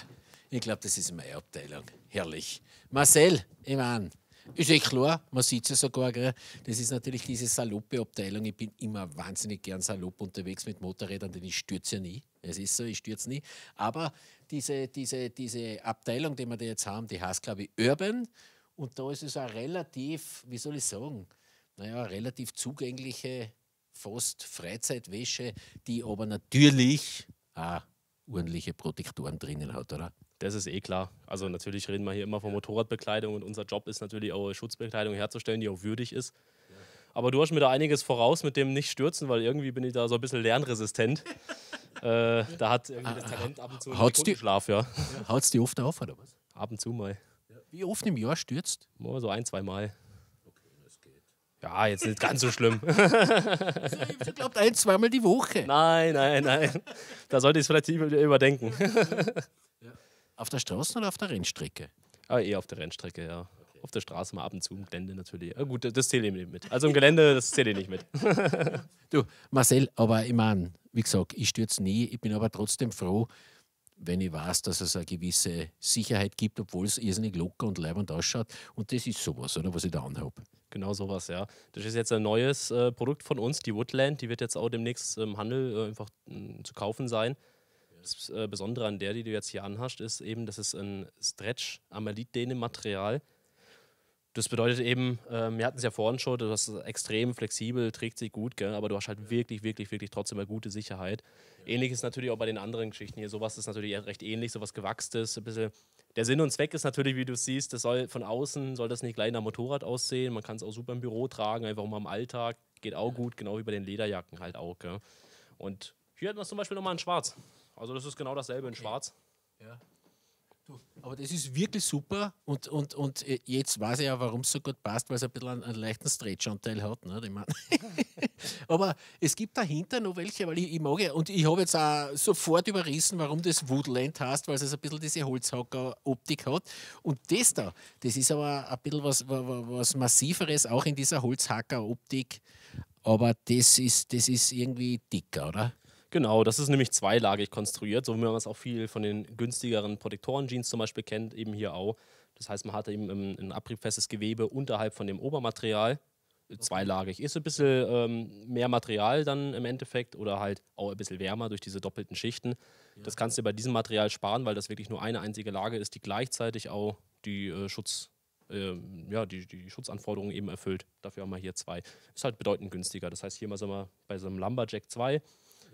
ich glaube, das ist meine Abteilung. Herrlich. Marcel, ich meine, ist eh klar, man sieht es ja sogar. Gell? Das ist natürlich diese saloppe Abteilung. Ich bin immer wahnsinnig gern salopp unterwegs mit Motorrädern, denn ich stürze ja nie. Es ist so, ich stürze nie. Aber diese, diese, diese Abteilung, die wir da jetzt haben, die heißt, glaube ich, Urban. Und da ist es auch relativ, wie soll ich sagen, naja, relativ zugängliche, fast Freizeitwäsche, die aber natürlich auch ordentliche Protektoren drinnen hat, oder? Das ist eh klar. Also natürlich reden wir hier immer von Motorradbekleidung und unser Job ist natürlich auch Schutzbekleidung herzustellen, die auch würdig ist. Aber du hast mir da einiges voraus mit dem nicht stürzen, weil irgendwie bin ich da so ein bisschen lernresistent. äh, da hat irgendwie das Talent ab und zu einen Schlaf, ja. Haut's die oft auf, oder was? Ab und zu mal. Wie oft im Jahr stürzt? So ein, zwei Mal. Okay, das geht. Ja, jetzt nicht ganz so schlimm. ich glaube, ein, zweimal die Woche. Nein, nein, nein. Da sollte ich es vielleicht überdenken. Ja. Auf der Straße oder auf der Rennstrecke? Ah, eher auf der Rennstrecke, ja. Okay. Auf der Straße mal ab und zu, im Gelände natürlich. Ja, ah, gut, das zähle ich nicht mit. Also im Gelände, das zähle ich nicht mit. du, Marcel, aber ich meine, wie gesagt, ich stürze nie. Ich bin aber trotzdem froh, wenn ich weiß, dass es eine gewisse Sicherheit gibt, obwohl es irrsinnig locker und leibend ausschaut. Und das ist sowas, oder, was ich da anhabe. Genau sowas, ja. Das ist jetzt ein neues äh, Produkt von uns, die Woodland. Die wird jetzt auch demnächst im Handel äh, einfach mm, zu kaufen sein. Das äh, Besondere an der, die du jetzt hier anhast, ist eben, dass es ein Stretch-Amalit-Däne-Material ist das bedeutet eben, ähm, wir hatten es ja vorhin schon, du hast extrem flexibel, trägt sich gut, gell? aber du hast halt wirklich, wirklich, wirklich trotzdem eine gute Sicherheit. Ähnlich ist natürlich auch bei den anderen Geschichten hier. Sowas ist natürlich recht ähnlich, sowas gewachstes, ein bisschen. Der Sinn und Zweck ist natürlich, wie du siehst, das soll von außen soll das nicht gleich nach Motorrad aussehen. Man kann es auch super im Büro tragen, einfach mal im Alltag. Geht auch gut, genau wie bei den Lederjacken halt auch. Gell? Und hier hat man zum Beispiel nochmal in Schwarz. Also das ist genau dasselbe in Schwarz. Ja aber das ist wirklich super und, und, und äh, jetzt weiß ich ja, warum es so gut passt, weil es ein bisschen einen, einen leichten Stretch-Anteil hat. Ne, aber es gibt dahinter noch welche, weil ich, ich mag ja, und ich habe jetzt auch sofort überrissen, warum das Woodland heißt, weil es ein bisschen diese Holzhacker-Optik hat. Und das da, das ist aber ein bisschen was, was Massiveres, auch in dieser Holzhacker-Optik. Aber das ist, das ist irgendwie dicker, oder? Genau, das ist nämlich zweilagig konstruiert, so wie man es auch viel von den günstigeren Protektoren-Jeans zum Beispiel kennt, eben hier auch. Das heißt, man hat eben ähm, ein, ein abriebfestes Gewebe unterhalb von dem Obermaterial. Zweilagig ist ein bisschen ähm, mehr Material dann im Endeffekt oder halt auch ein bisschen wärmer durch diese doppelten Schichten. Ja. Das kannst du bei diesem Material sparen, weil das wirklich nur eine einzige Lage ist, die gleichzeitig auch die äh, Schutz ähm, ja, die, die Schutzanforderungen eben erfüllt. Dafür haben wir hier zwei. Ist halt bedeutend günstiger. Das heißt, hier mal sind wir bei so einem Lumberjack 2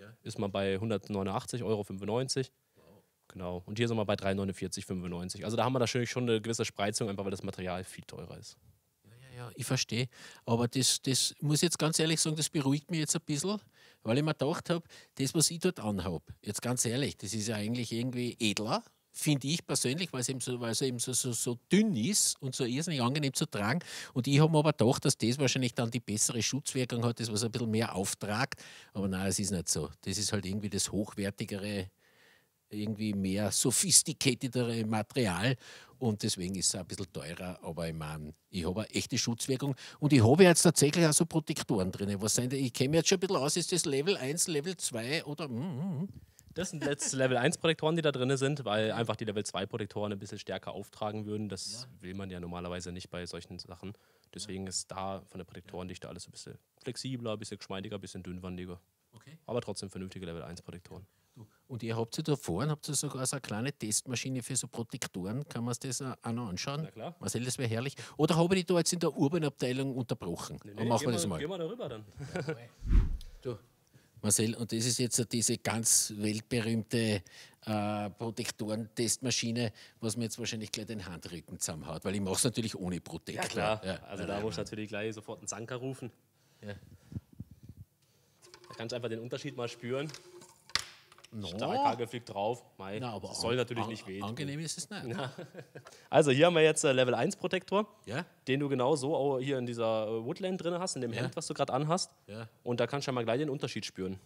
ja. ist man bei 189,95 Euro. Wow. Genau. Und hier sind wir bei 349,95. Euro. Also da haben wir natürlich schon eine gewisse Spreizung, einfach weil das Material viel teurer ist. Ja, ich verstehe. Aber das, das muss jetzt ganz ehrlich sagen, das beruhigt mich jetzt ein bisschen, weil ich mir gedacht habe, das, was ich dort anhabe, jetzt ganz ehrlich, das ist ja eigentlich irgendwie edler, finde ich persönlich, weil es eben, so, weil es eben so, so, so dünn ist und so irrsinnig angenehm zu tragen. Und ich habe mir aber gedacht, dass das wahrscheinlich dann die bessere Schutzwirkung hat, das was ein bisschen mehr auftragt. Aber nein, es ist nicht so. Das ist halt irgendwie das hochwertigere, irgendwie mehr sophisticatedere Material. Und deswegen ist es ein bisschen teurer, aber ich meine, ich habe eine echte Schutzwirkung. Und ich habe jetzt tatsächlich auch so Protektoren drin. Was sind die? Ich kenne mich jetzt schon ein bisschen aus, ist das Level 1, Level 2 oder. Mm, mm. mm. Das sind letzte Level 1 Protektoren, die da drin sind, weil einfach die Level 2 Protektoren ein bisschen stärker auftragen würden. Das ja. will man ja normalerweise nicht bei solchen Sachen. Deswegen ja. ist da von der Protektorendichte alles ein bisschen flexibler, ein bisschen geschmeidiger, ein bisschen dünnwandiger. Okay. Aber trotzdem vernünftige Level 1 Protektoren. Und ihr habt ja da vorne, habt ihr sogar so eine kleine Testmaschine für so Protektoren. Kann man sich das auch noch anschauen? Na klar. Marcel, das wäre herrlich. Oder habe ich die da jetzt in der Urban-Abteilung unterbrochen? Nee, nee, machen wir das mal. Gehen wir da rüber dann. Ja, du, Marcel, und das ist jetzt diese ganz weltberühmte äh, Protektoren-Testmaschine, was mir jetzt wahrscheinlich gleich den Handrücken zusammenhaut, weil ich mache es natürlich ohne Protektor. Ja, klar. Ja, also da muss ich natürlich gleich sofort einen Sanker rufen. Ja. Da kannst du einfach den Unterschied mal spüren. No. Stahlkagel fliegt drauf. Mei, Na, aber soll natürlich nicht wehtun. Angenehm ist es nicht. Na. Also hier haben wir jetzt äh, Level 1 Protektor, ja? den du genau so hier in dieser äh, Woodland drin hast, in dem ja? Hemd, was du gerade anhast. Ja. Und da kannst du ja mal gleich den Unterschied spüren.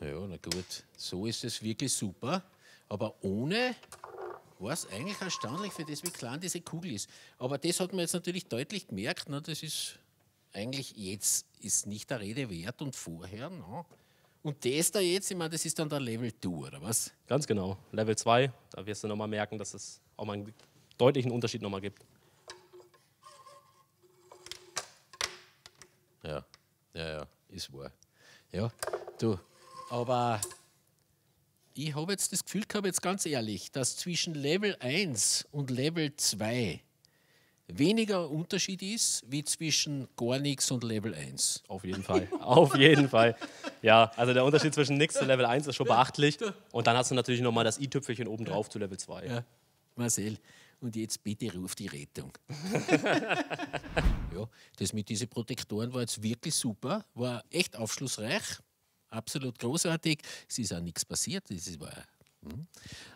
Ja, na gut. So ist es wirklich super. Aber ohne war es eigentlich erstaunlich für das, wie klein diese Kugel ist. Aber das hat man jetzt natürlich deutlich gemerkt. Ne? Das ist eigentlich jetzt ist nicht der Rede wert und vorher. Ne? Und das da jetzt, ich meine, das ist dann der Level 2, oder was? Ganz genau, Level 2. Da wirst du nochmal merken, dass es auch mal einen deutlichen Unterschied nochmal gibt. Ja, ja, ja, ist wahr. Ja, du, aber ich habe jetzt das Gefühl gehabt, jetzt ganz ehrlich, dass zwischen Level 1 und Level 2 weniger Unterschied ist wie zwischen gar nichts und Level 1. Auf jeden Fall. Auf jeden Fall. Ja, also der Unterschied zwischen nichts und Level 1 ist schon beachtlich. Und dann hast du natürlich nochmal das i-Tüpfelchen oben drauf ja. zu Level 2. Ja. Marcel, und jetzt bitte ruf die Rettung. ja, das mit diesen Protektoren war jetzt wirklich super, war echt aufschlussreich, absolut großartig. Es ist auch nichts passiert, das ist wahr. Hm.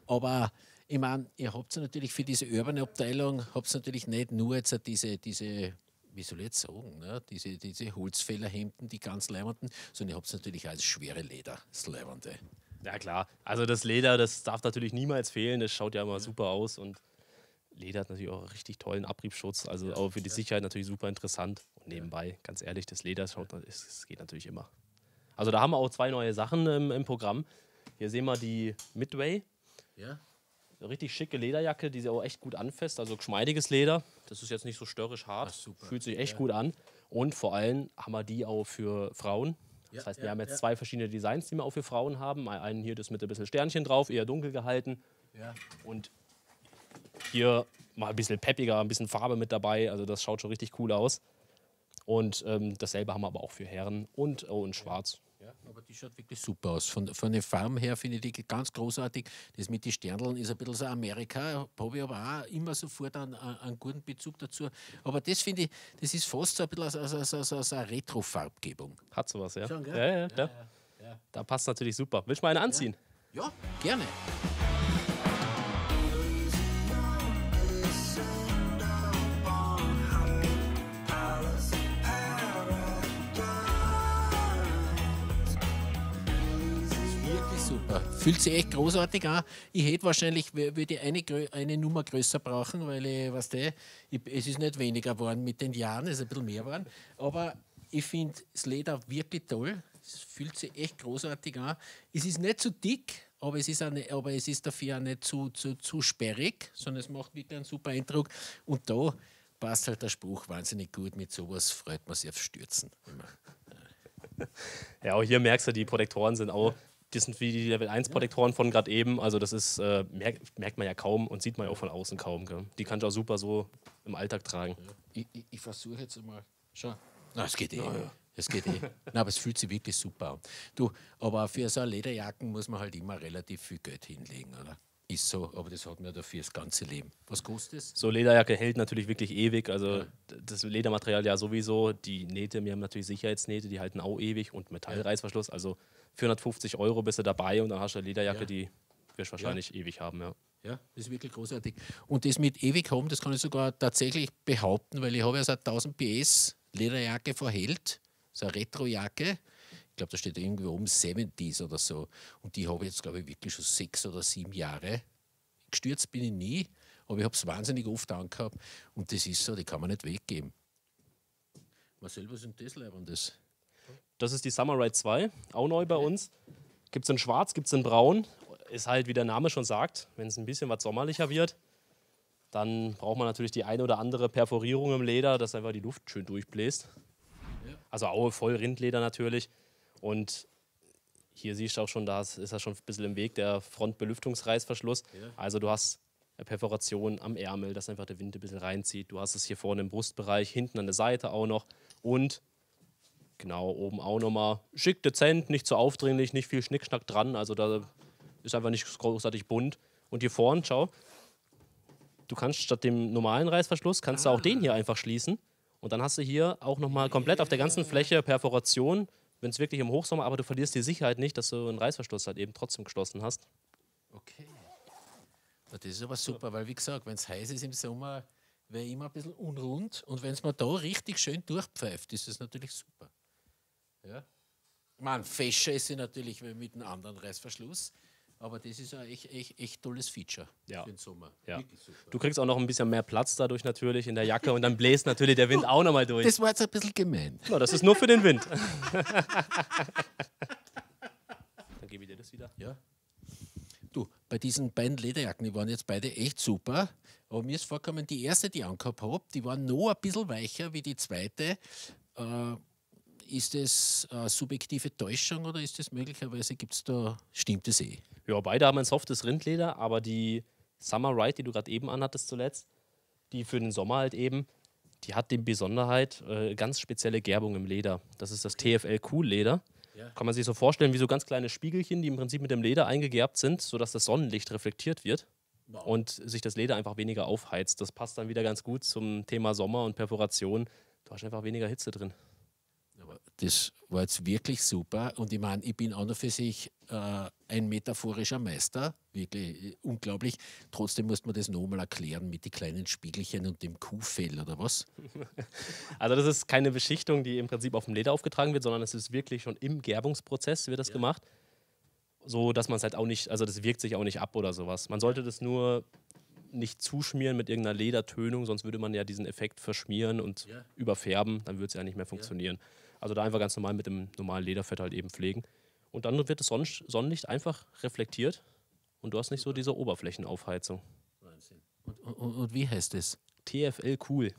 Aber ich meine, ihr habt ja natürlich für diese urbane Abteilung, habt natürlich nicht nur jetzt diese, diese wie soll ich jetzt sagen, ne? diese, diese Holzfällerhemden, die ganz leibernden, sondern ihr habt es natürlich als schwere Leder, das leibernde. Ja klar, also das Leder, das darf natürlich niemals fehlen, das schaut ja immer ja. super aus und Leder hat natürlich auch einen richtig tollen Abriebschutz, also ja, auch für die Sicherheit natürlich super interessant. Und nebenbei, ganz ehrlich, das Leder schaut, es, geht natürlich immer. Also da haben wir auch zwei neue Sachen im, im Programm. Hier sehen wir die Midway. Ja richtig schicke Lederjacke, die sie auch echt gut anfasst. Also geschmeidiges Leder. Das ist jetzt nicht so störrisch hart. Fühlt sich echt ja. gut an. Und vor allem haben wir die auch für Frauen. Das ja, heißt, wir haben jetzt zwei verschiedene Designs, die wir auch für Frauen haben. Einen hier, das mit ein bisschen Sternchen drauf, eher dunkel gehalten. Und hier mal ein bisschen peppiger, ein bisschen Farbe mit dabei. Also das schaut schon richtig cool aus. Und ähm, dasselbe haben wir aber auch für Herren und, oh, und schwarz aber die schaut wirklich super aus. Von, von den Farben her finde ich die ganz großartig. Das mit den Sterneln ist ein bisschen so Amerika, habe ich aber auch immer sofort einen, einen guten Bezug dazu. Aber das finde ich, das ist fast so ein bisschen so, als, als, als eine Retro-Farbgebung. Hat sowas, ja. Schon, ja, ja, ja. Da passt natürlich super. Willst du mal eine anziehen? ja gerne. fühlt sich echt großartig an. Ich hätte wahrscheinlich, würde eine, eine Nummer größer brauchen, weil ich, weißt du, ich, es ist nicht weniger geworden mit den Jahren, es ist ein bisschen mehr geworden. Aber ich finde das Leder wirklich toll. Es fühlt sich echt großartig an. Es ist nicht zu dick, aber es ist, eine, aber es ist dafür auch nicht zu, zu, zu sperrig, sondern es macht wirklich einen super Eindruck. Und da passt halt der Spruch wahnsinnig gut. Mit sowas freut man sich aufs Stürzen. Immer. Ja, auch hier merkst du, die Protektoren sind auch das sind wie die Level 1-Protektoren ja. von gerade eben. Also das ist, äh, merkt, merkt man ja kaum und sieht man ja auch von außen kaum. Gell? Die kann ich auch super so im Alltag tragen. Ja. Ich, ich, ich versuche jetzt mal. Schau. Na, es geht eh. Es geht eh. Nein, aber es fühlt sich wirklich super an. Du, aber für so eine Lederjacken muss man halt immer relativ viel Geld hinlegen, oder? Ist so, aber das hat mir dafür das ganze Leben. Was kostet es? So Lederjacke hält natürlich wirklich ewig. Also ja. das Ledermaterial ja sowieso. Die Nähte, wir haben natürlich Sicherheitsnähte, die halten auch ewig und Metallreißverschluss. Also 450 Euro bist du dabei und dann hast du eine Lederjacke, ja. die wirst du wahrscheinlich ja. ewig haben. Ja. ja, das ist wirklich großartig. Und das mit ewig haben, das kann ich sogar tatsächlich behaupten, weil ich habe ja seit 1000 PS Lederjacke verhält, so eine Retrojacke. Ich glaube, da steht irgendwie oben 70s oder so. Und die habe ich jetzt, glaube ich, wirklich schon sechs oder sieben Jahre. Gestürzt bin ich nie, aber ich habe es wahnsinnig oft angehabt. Und das ist so, die kann man nicht weggeben. Marcel, was sind denn das, Leibern, das ist die Samurai 2, auch neu bei uns. Gibt es in schwarz, gibt es in braun. Ist halt, wie der Name schon sagt, wenn es ein bisschen was sommerlicher wird, dann braucht man natürlich die eine oder andere Perforierung im Leder, dass einfach die Luft schön durchbläst. Also Aue voll Rindleder natürlich. Und hier siehst du auch schon, da ist das schon ein bisschen im Weg, der Frontbelüftungsreißverschluss. Also du hast eine Perforation am Ärmel, dass einfach der Wind ein bisschen reinzieht. Du hast es hier vorne im Brustbereich, hinten an der Seite auch noch. Und Genau, oben auch nochmal. Schick, dezent, nicht zu aufdringlich, nicht viel Schnickschnack dran. Also da ist einfach nicht großartig bunt. Und hier vorne, schau, du kannst statt dem normalen Reißverschluss, kannst ah. du auch ah. den hier einfach schließen. Und dann hast du hier auch nochmal komplett auf der ganzen Fläche Perforation, wenn es wirklich im Hochsommer, aber du verlierst die Sicherheit nicht, dass du einen Reißverschluss halt eben trotzdem geschlossen hast. Okay. Das ist aber super, weil wie gesagt, wenn es heiß ist im Sommer, wäre immer ein bisschen unrund. Und wenn es mir da richtig schön durchpfeift, ist es natürlich super. Ja? Man, fescher ist sie natürlich mit einem anderen Reißverschluss. Aber das ist ein echt, echt, echt tolles Feature ja. für den Sommer. Ja. Du kriegst auch noch ein bisschen mehr Platz dadurch natürlich in der Jacke und dann bläst natürlich der Wind auch nochmal durch. Das war jetzt ein bisschen gemein. No, das ist nur für den Wind. dann gebe ich dir das wieder. Ja. Du, bei diesen beiden Lederjacken, die waren jetzt beide echt super. Aber mir ist vorgekommen, die erste, die ich angehabt habe, die war noch ein bisschen weicher wie die zweite. Äh, ist es eine äh, subjektive Täuschung oder ist es möglicherweise, gibt es da, stimmte See? Ja, beide haben ein softes Rindleder, aber die Summer Ride, die du gerade eben anhattest zuletzt, die für den Sommer halt eben, die hat die Besonderheit, äh, ganz spezielle Gerbung im Leder. Das ist das TFL Cool-Leder. Ja. Kann man sich so vorstellen, wie so ganz kleine Spiegelchen, die im Prinzip mit dem Leder eingegerbt sind, sodass das Sonnenlicht reflektiert wird wow. und sich das Leder einfach weniger aufheizt. Das passt dann wieder ganz gut zum Thema Sommer und Perforation. Du hast einfach weniger Hitze drin. Das war jetzt wirklich super. Und ich meine, ich bin an und für sich äh, ein metaphorischer Meister, wirklich äh, unglaublich. Trotzdem muss man das nochmal erklären mit den kleinen Spiegelchen und dem Kuhfell oder was? Also das ist keine Beschichtung, die im Prinzip auf dem Leder aufgetragen wird, sondern es ist wirklich schon im Gerbungsprozess wird das ja. gemacht. So, dass man es halt auch nicht, also das wirkt sich auch nicht ab oder sowas. Man sollte das nur nicht zuschmieren mit irgendeiner Ledertönung, sonst würde man ja diesen Effekt verschmieren und ja. überfärben, dann würde es ja nicht mehr funktionieren. Ja. Also da einfach ganz normal mit dem normalen Lederfett halt eben pflegen. Und dann wird das Sonnenlicht einfach reflektiert und du hast nicht so diese Oberflächenaufheizung. Wahnsinn. Und, und, und wie heißt es? TFL Cool.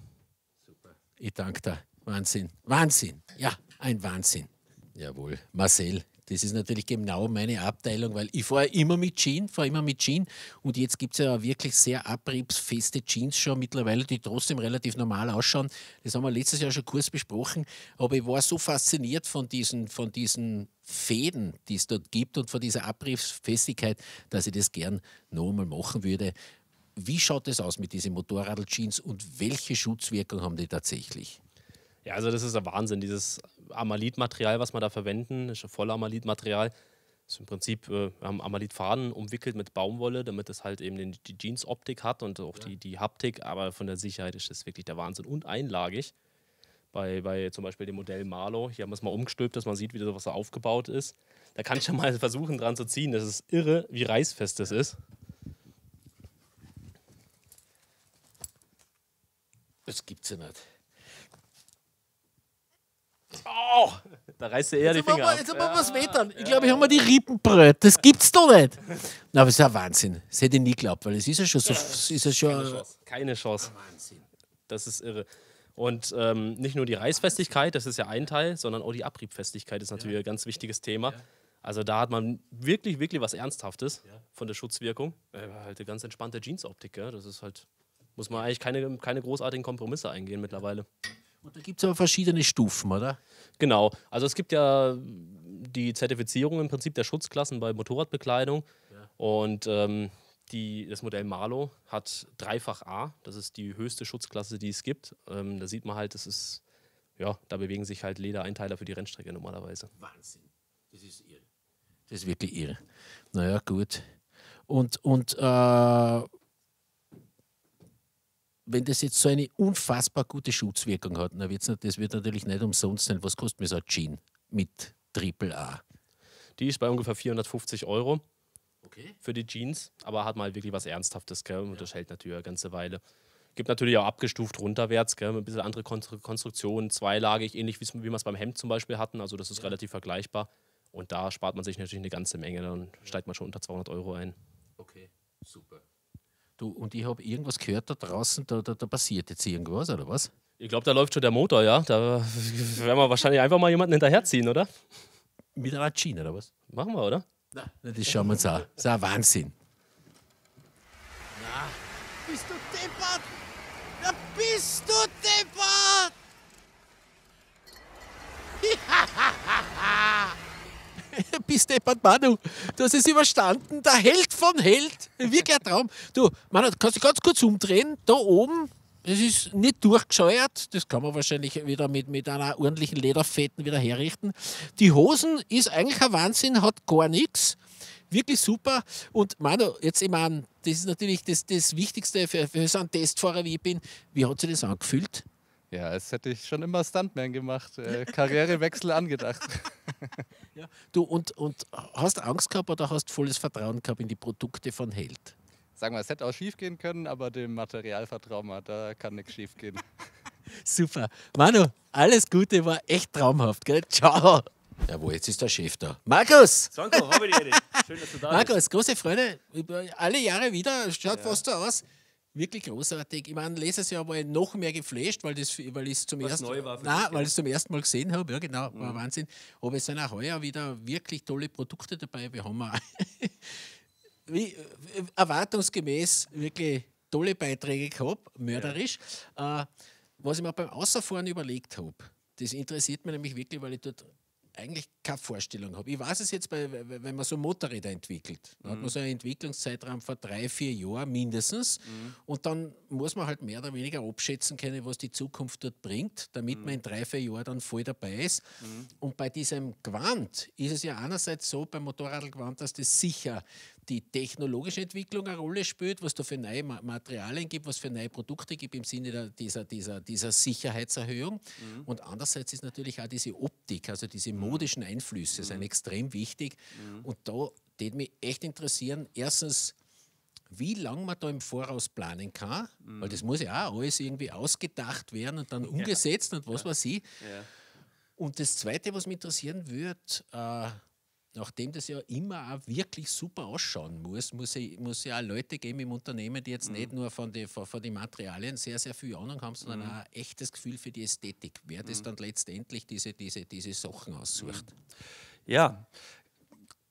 Super. Ich danke dir. Wahnsinn. Wahnsinn. Ja, ein Wahnsinn. Jawohl. Marcel, das ist natürlich genau meine Abteilung, weil ich fahre immer mit Jeans, fahre immer mit Jeans und jetzt gibt es ja wirklich sehr abriebsfeste Jeans schon mittlerweile, die trotzdem relativ normal ausschauen. Das haben wir letztes Jahr schon kurz besprochen, aber ich war so fasziniert von diesen, von diesen Fäden, die es dort gibt und von dieser Abriebsfestigkeit, dass ich das gern noch einmal machen würde. Wie schaut es aus mit diesen Motorradl-Jeans und welche Schutzwirkung haben die tatsächlich? Ja, also das ist ein Wahnsinn. Dieses Amalitmaterial, was wir da verwenden, ist ein Vollamalitmaterial. Ist im Prinzip äh, Amalitfaden umwickelt mit Baumwolle, damit es halt eben den, die Jeans-Optik hat und auch ja. die, die Haptik. Aber von der Sicherheit ist das wirklich der Wahnsinn und einlagig. Bei, bei zum Beispiel dem Modell Marlow, hier haben wir es mal umgestülpt, dass man sieht, wie sowas da aufgebaut ist. Da kann ich ja mal versuchen, dran zu ziehen. Das ist irre, wie reißfest das ist. Das gibt's ja nicht. Oh, da reißt er eher jetzt die Finger mal, Jetzt aber ja, was wettern. Ich glaube, ich habe mir die Rippen bröt. Das gibt's doch nicht. Na, aber es ist ja Wahnsinn. Das hätte ich nie geglaubt, weil es ist ja schon so. Ist ja schon keine Chance. Keine Chance. Wahnsinn. Das ist irre. Und ähm, nicht nur die Reißfestigkeit, das ist ja ein Teil, sondern auch die Abriebfestigkeit ist natürlich ja. ein ganz wichtiges Thema. Ja. Also da hat man wirklich, wirklich was Ernsthaftes ja. von der Schutzwirkung. Äh, halt eine ganz entspannte Jeansoptik, gell? das ist halt, muss man eigentlich keine, keine großartigen Kompromisse eingehen mittlerweile. Und da gibt es aber verschiedene Stufen, oder? Genau. Also es gibt ja die Zertifizierung im Prinzip der Schutzklassen bei Motorradbekleidung. Und ähm, die, das Modell Marlow hat dreifach A. Das ist die höchste Schutzklasse, die es gibt. Ähm, da sieht man halt, das ist, ja, da bewegen sich halt Ledereinteiler für die Rennstrecke normalerweise. Wahnsinn. Das ist irre. Das ist wirklich irre. Naja, gut. Und, und äh, wenn das jetzt so eine unfassbar gute Schutzwirkung hat, dann wird's, das wird natürlich nicht umsonst sein. Was kostet mir so ein Gin mit AAA? Die ist bei ungefähr 450 Euro okay. für die Jeans, aber hat mal halt wirklich was Ernsthaftes, gell? Und ja. das hält natürlich eine ganze Weile. Gibt natürlich auch abgestuft runterwärts, gell? ein bisschen andere Konstruktionen, zweilagig, ähnlich wie wir es beim Hemd zum Beispiel hatten. Also das ist ja. relativ vergleichbar. Und da spart man sich natürlich eine ganze Menge, dann steigt man schon unter 200 Euro ein. Okay, super. Du, und ich habe irgendwas gehört da draußen, da, da, da passiert jetzt irgendwas, oder was? Ich glaube, da läuft schon der Motor, ja. Da werden wir wahrscheinlich einfach mal jemanden hinterherziehen, oder? Mit einer Maschine, oder was? Machen wir, oder? Na, das schauen wir uns an. Das ist ein Wahnsinn. Na, bist du deppert? Na, bist du deppert? ha, ha, ha, ha bist deppert, Manu. Du hast es überstanden. Der Held von Held. Wirklich ein Traum. Du, Manu, kannst du ganz kurz umdrehen? Da oben, das ist nicht durchgescheuert. Das kann man wahrscheinlich wieder mit, mit einer ordentlichen Lederfetten wieder herrichten. Die Hosen ist eigentlich ein Wahnsinn, hat gar nichts wirklich super. Und Manu, jetzt immer an, das ist natürlich das, das Wichtigste für, für so einen Testfahrer wie ich bin. Wie hat sich das angefühlt? Ja, als hätte ich schon immer Stuntman gemacht. Äh, Karrierewechsel angedacht. Ja. Du, und, und hast Angst gehabt oder hast volles Vertrauen gehabt in die Produkte von Held? Sagen wir, es hätte auch schief gehen können, aber dem Materialvertrauen, äh, da kann nichts schief gehen. Super. Manu, alles Gute, war echt traumhaft, gell? Ciao. Jawohl, jetzt ist der Chef da. Markus! Danke, habe ich dich. Schön, dass du da Markus, bist. große Freude. Alle Jahre wieder, schaut ja. fast so aus wirklich großartig. Ich meine, letztes Jahr war ich noch mehr geflasht, weil, das, weil ich es zum, ersten, zum ersten Mal gesehen habe. Ja, genau, war mhm. Wahnsinn. Aber es sind auch heuer wieder wirklich tolle Produkte dabei. Wir haben auch wie, äh, erwartungsgemäß wirklich tolle Beiträge gehabt, mörderisch. Ja. Äh, was ich mir beim Außerfahren überlegt habe, das interessiert mich nämlich wirklich, weil ich dort eigentlich keine Vorstellung habe. Ich weiß es jetzt, bei, wenn man so Motorräder entwickelt. Da mhm. hat man mhm. so einen Entwicklungszeitraum von drei, vier Jahren mindestens. Mhm. Und dann muss man halt mehr oder weniger abschätzen können, was die Zukunft dort bringt, damit mhm. man in drei, vier Jahren dann voll dabei ist. Mhm. Und bei diesem Quant ist es ja einerseits so, beim Motorradl Quant, dass das sicher die technologische Entwicklung eine Rolle spielt, was da für neue Materialien gibt, was für neue Produkte gibt im Sinne dieser, dieser, dieser Sicherheitserhöhung. Mhm. Und andererseits ist natürlich auch diese Optik, also diese mhm. modischen Einflüsse, mhm. sind extrem wichtig. Mhm. Und da würde mich echt interessieren, erstens, wie lange man da im Voraus planen kann, mhm. weil das muss ja auch alles irgendwie ausgedacht werden und dann umgesetzt ja. und was ja. weiß ich. Ja. Und das Zweite, was mich interessieren würde, äh, nachdem das ja immer auch wirklich super ausschauen muss, muss ich, muss ja auch Leute geben im Unternehmen, die jetzt mhm. nicht nur von den von, von die Materialien sehr, sehr viel Ahnung haben, sondern mhm. auch ein echtes Gefühl für die Ästhetik, wer das mhm. dann letztendlich diese, diese, diese Sachen aussucht. Mhm. Ja,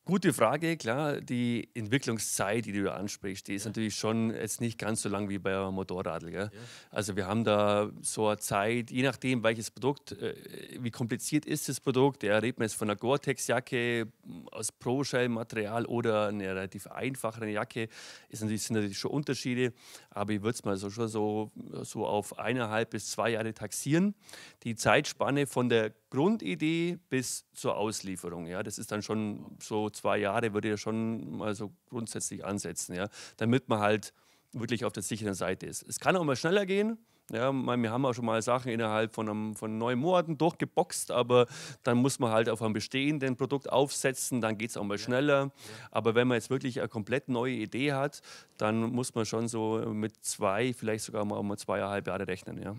Gute Frage, klar. Die Entwicklungszeit, die du ansprichst, die ist ja. natürlich schon jetzt nicht ganz so lang wie bei Motorradl. Ja. Also wir haben da so eine Zeit, je nachdem welches Produkt, äh, wie kompliziert ist das Produkt, ja, redet man jetzt von einer Gore-Tex-Jacke aus Pro-Shell-Material oder einer relativ einfacheren Jacke, ist natürlich, sind natürlich schon Unterschiede, aber ich würde es mal so, schon so, so auf eineinhalb bis zwei Jahre taxieren. Die Zeitspanne von der Grundidee bis zur Auslieferung, ja, das ist dann schon so zwei Jahre würde ja schon mal so grundsätzlich ansetzen, ja, damit man halt wirklich auf der sicheren Seite ist. Es kann auch mal schneller gehen. Ja, wir haben auch schon mal Sachen innerhalb von, einem, von neun Monaten durchgeboxt, aber dann muss man halt auf einem bestehenden Produkt aufsetzen, dann geht es auch mal schneller. Ja. Aber wenn man jetzt wirklich eine komplett neue Idee hat, dann muss man schon so mit zwei, vielleicht sogar mal, mal zweieinhalb Jahre rechnen. Ja.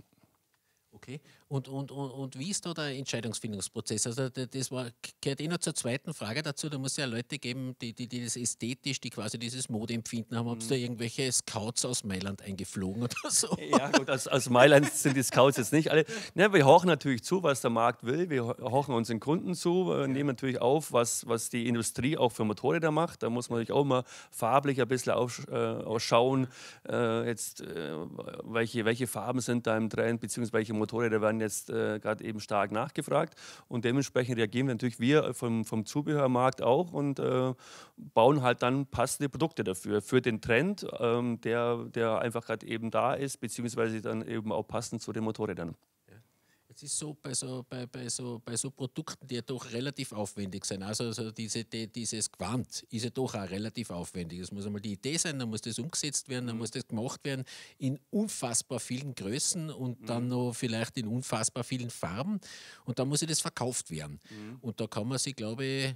Okay. Und, und, und, und wie ist da der Entscheidungsfindungsprozess? Also das war, gehört eh noch zur zweiten Frage dazu. Da muss es ja Leute geben, die, die, die das ästhetisch, die quasi dieses Modeempfinden haben. Haben Sie da mhm. irgendwelche Scouts aus Mailand eingeflogen oder so? Ja gut, aus, aus Mailand sind die Scouts jetzt nicht alle. Ja, wir hochen natürlich zu, was der Markt will. Wir hochen unseren Kunden zu, äh, nehmen natürlich auf, was, was die Industrie auch für Motore da macht. Da muss man natürlich auch mal farblich ein bisschen aus, äh, ausschauen, äh, jetzt, äh, welche, welche Farben sind da im Trend, beziehungsweise welche Motorräder werden jetzt äh, gerade eben stark nachgefragt und dementsprechend reagieren wir natürlich wir vom, vom Zubehörmarkt auch und äh, bauen halt dann passende Produkte dafür, für den Trend, ähm, der, der einfach gerade eben da ist, beziehungsweise dann eben auch passend zu den Motorrädern. Es ist so bei so, bei, bei, so, bei so Produkten, die ja doch relativ aufwendig sind. Also, also diese, die, dieses Quant ist ja doch auch relativ aufwendig. Es muss einmal die Idee sein, dann muss das umgesetzt werden, dann mhm. muss das gemacht werden in unfassbar vielen Größen und mhm. dann noch vielleicht in unfassbar vielen Farben. Und dann muss das verkauft werden. Mhm. Und da kann man sich, glaube ich,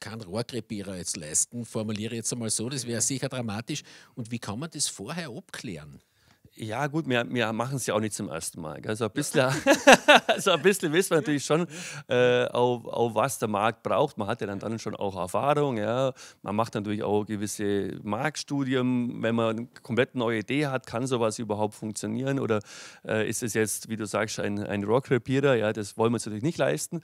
kein Rohrkrepierer jetzt leisten, formuliere ich jetzt einmal so, das wäre mhm. sicher dramatisch. Und wie kann man das vorher abklären? ja, gut, wir, wir machen es ja auch nicht zum ersten Mal. Also ein bisschen, so ein bisschen wissen wir natürlich schon, äh, auf, auf was der Markt braucht. Man hat ja dann, dann schon auch Erfahrung. Ja? Man macht natürlich auch gewisse Marktstudien. Wenn man eine komplett neue Idee hat, kann sowas überhaupt funktionieren? Oder äh, ist es jetzt, wie du sagst, ein, ein Rohrkrepierer? Ja, das wollen wir uns natürlich nicht leisten.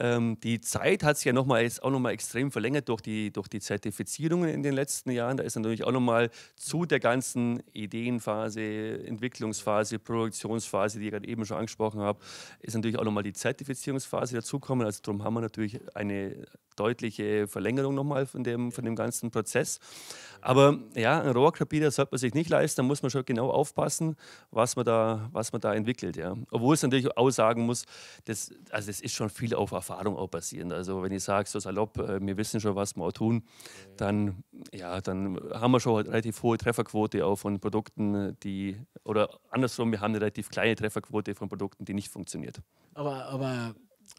Ähm, die Zeit hat sich ja noch mal, ist auch nochmal extrem verlängert durch die, durch die Zertifizierungen in den letzten Jahren. Da ist natürlich auch nochmal zu der ganzen Ideenphase Entwicklungsphase, Produktionsphase, die ich gerade eben schon angesprochen habe, ist natürlich auch nochmal die Zertifizierungsphase dazukommen. Also darum haben wir natürlich eine deutliche Verlängerung nochmal von dem, von dem ganzen Prozess. Aber ja, ein Rohrkrepierer sollte man sich nicht leisten, da muss man schon genau aufpassen, was man da, was man da entwickelt. Ja. Obwohl es natürlich auch sagen muss, das, also das ist schon viel auf Erfahrung auch basierend. Also wenn ich sage, so salopp, äh, wir wissen schon, was wir auch tun, dann, ja, dann haben wir schon eine halt relativ hohe Trefferquote auch von Produkten, die oder andersrum, wir haben eine relativ kleine Trefferquote von Produkten, die nicht funktioniert. Aber, aber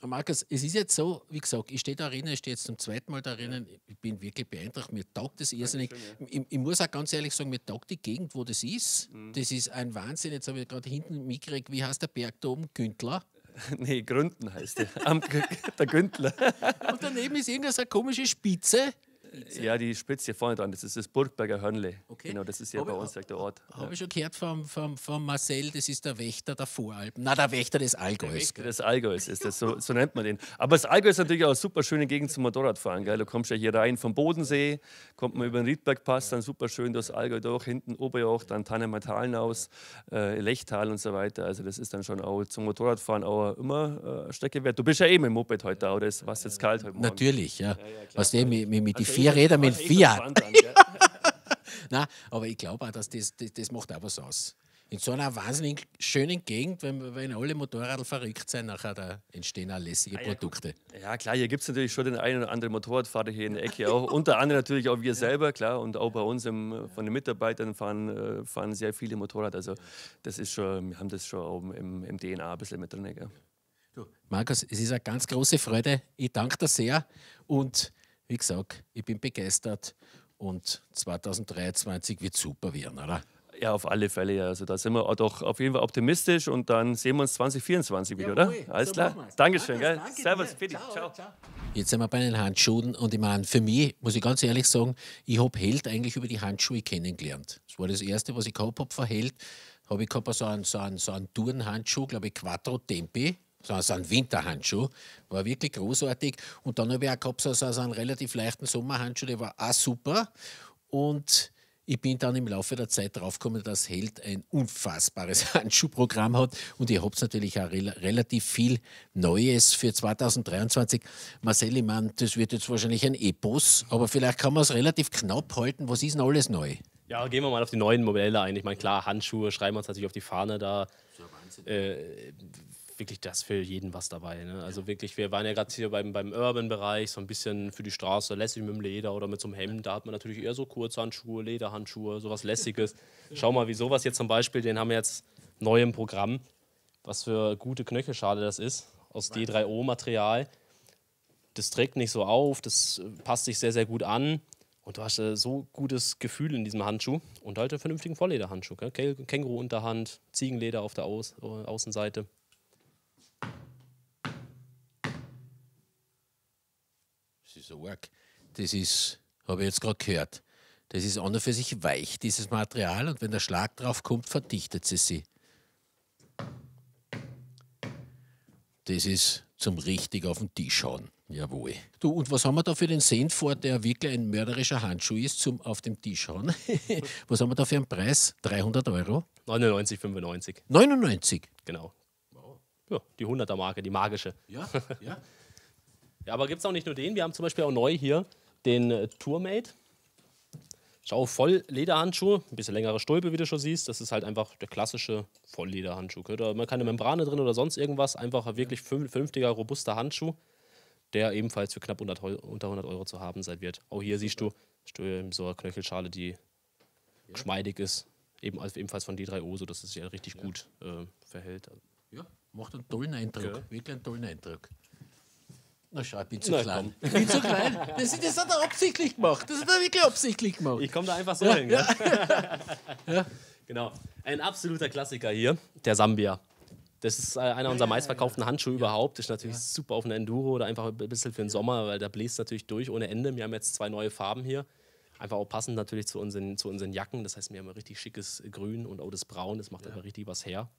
Markus, es ist jetzt so, wie gesagt, ich stehe da drinnen, ich stehe jetzt zum zweiten Mal da drinnen, ich bin wirklich beeindruckt, mir taugt das irrsinnig. Ja. Ich, ich, muss auch ganz ehrlich sagen, mir taugt die Gegend, wo das ist. Mhm. Das ist ein Wahnsinn. Jetzt habe ich gerade hinten mitgekriegt, wie heißt der Berg da oben? Güntler. Nee, Gründen heißt der. der Güntler. Und daneben ist irgendeine so komische Spitze. Pizza? Ja, die Spitze hier vorne dran, das ist das Burgberger Hörnle. Okay. Genau, das ist ja bei uns der Ort. Habe ja. ich schon gehört vom, vom, vom Marcel, das ist der Wächter der Voralpen. Na, der Wächter des Allgäus. Der Wächter des Allgäus ist das, so, so nennt man den. Aber das Allgäu ist natürlich auch eine super schöne Gegend zum Motorradfahren. Gell? Du kommst ja hier rein vom Bodensee, kommt man über den Riedbergpass, dann super schön durchs Allgäu durch, hinten Oberjoch, dann Tannematalen aus, äh, Lechtal und so weiter. Also, das ist dann schon auch zum Motorradfahren auch immer äh, Strecke wert. Du bist ja eben eh im Moped heute da, oder ist was jetzt kalt heute Morgen? Natürlich, ja. ja, ja was dem mit, mit, mit also die vier Räder mit Fiat. Nein, aber ich glaube auch, dass das, das, das macht auch was aus. In so einer wahnsinnig schönen Gegend, wenn, wenn alle Motorradl verrückt sind, nachher da entstehen auch lässige ah, ja, Produkte. Ja, klar, hier gibt es natürlich schon den einen oder anderen Motorradfahrer hier in der Ecke. Auch, unter anderem natürlich auch wir selber, klar. Und auch bei uns im, von den Mitarbeitern fahren, äh, fahren sehr viele Motorrad. Also das ist schon, wir haben das schon im, im DNA ein bisschen mit drin. Gell? Markus, es ist eine ganz große Freude. Ich danke dir sehr. Und wie gesagt, ich bin begeistert und 2023 wird super werden, oder? Ja, auf alle Fälle, Also da sind wir doch auf jeden Fall optimistisch und dann sehen wir uns 2024 wieder, Jawohl, oder? Alles so klar. Dankeschön, danke, danke Servus, bitte. Ciao. Ciao. Jetzt sind wir bei den Handschuhen und ich meine, für mich, muss ich ganz ehrlich sagen, ich habe Held eigentlich über die Handschuhe kennengelernt. Das war das Erste, was ich gehabt habe von Held. Habe ich gehabt, so einen, so einen, so einen Tourenhandschuh, glaube ich, Quattro Tempi so, ein Winterhandschuh. War wirklich großartig. Und dann habe ich auch gehabt, so, so einen relativ leichten Sommerhandschuh, der war auch super. Und ich bin dann im Laufe der Zeit draufgekommen, dass Held ein unfassbares Handschuhprogramm hat. Und ich habe natürlich auch re relativ viel Neues für 2023. Marcel, ich meine, das wird jetzt wahrscheinlich ein Epos, aber vielleicht kann man es relativ knapp halten. Was ist denn alles neu? Ja, gehen wir mal auf die neuen Modelle ein. Ich meine, klar, Handschuhe schreiben wir uns natürlich auf die Fahne da. Das ist ja Äh, wirklich das für jeden was dabei. Ne? Also wirklich, wir waren ja gerade hier beim, beim Urban-Bereich, so ein bisschen für die Straße, lässig mit dem Leder oder mit so einem Hemd. Da hat man natürlich eher so Kurzhandschuhe, Lederhandschuhe, sowas Lässiges. Schau mal, wie sowas jetzt zum Beispiel, den haben wir jetzt neu im Programm. Was für gute Knöchelschale das ist, aus D3O-Material. Das trägt nicht so auf, das äh, passt sich sehr, sehr gut an. Und du hast äh, so gutes Gefühl in diesem Handschuh und halt einen vernünftigen Vorlederhandschuh. Känguru-Unterhand, Ziegenleder auf der Au äh, Außenseite. ist arg. Das ist, habe ich jetzt gerade gehört. Das ist an und für sich weich, dieses Material, und wenn der Schlag drauf kommt, verdichtet sie sich. Das ist zum richtig auf den Tisch hauen. Jawohl. Du, und was haben wir da für den Cent vor, der wirklich ein mörderischer Handschuh ist, zum auf dem Tisch hauen? was haben wir da für einen Preis? 300 Euro? 99,95. 99? Genau. Ja, die 100er-Marke, die magische. Ja, ja. Ja, aber gibt es auch nicht nur den, wir haben zum Beispiel auch neu hier den äh, Tourmate. Schau, voll Lederhandschuhe, ein bisschen längere Stulpe, wie du schon siehst. Das ist halt einfach der klassische Volllederhandschuh. Da man keine Membrane drin oder sonst irgendwas, einfach wirklich fünftiger, robuster Handschuh, der ebenfalls für knapp unter 100 Euro zu haben sein wird. Auch hier siehst du, so eine Knöchelschale, die ja. geschmeidig ist. Eben, also ebenfalls von D3O, sodass es sich ja halt richtig ja. gut äh, verhält. Ja, macht einen tollen Eindruck, okay. wirklich einen tollen Eindruck. Na schau, ich bin zu Nein, klein. Komm. Ich bin zu klein. Das, das, hat er absichtlich gemacht. Das hat er wirklich absichtlich gemacht. Ich komme da einfach so ja, hin. Ja. ja. Genau. Ein absoluter Klassiker hier, der Sambia. Das ist äh, einer unserer meistverkauften Handschuhe überhaupt. Ist natürlich super auf einer Enduro oder einfach ein bisschen für den Sommer, weil da bläst natürlich durch ohne Ende. Wir haben jetzt zwei neue Farben hier. Einfach auch passend natürlich zu unseren, zu unseren Jacken. Das heißt, wir haben ein richtig schickes Grün und auch das Braun. Das macht einfach richtig was her.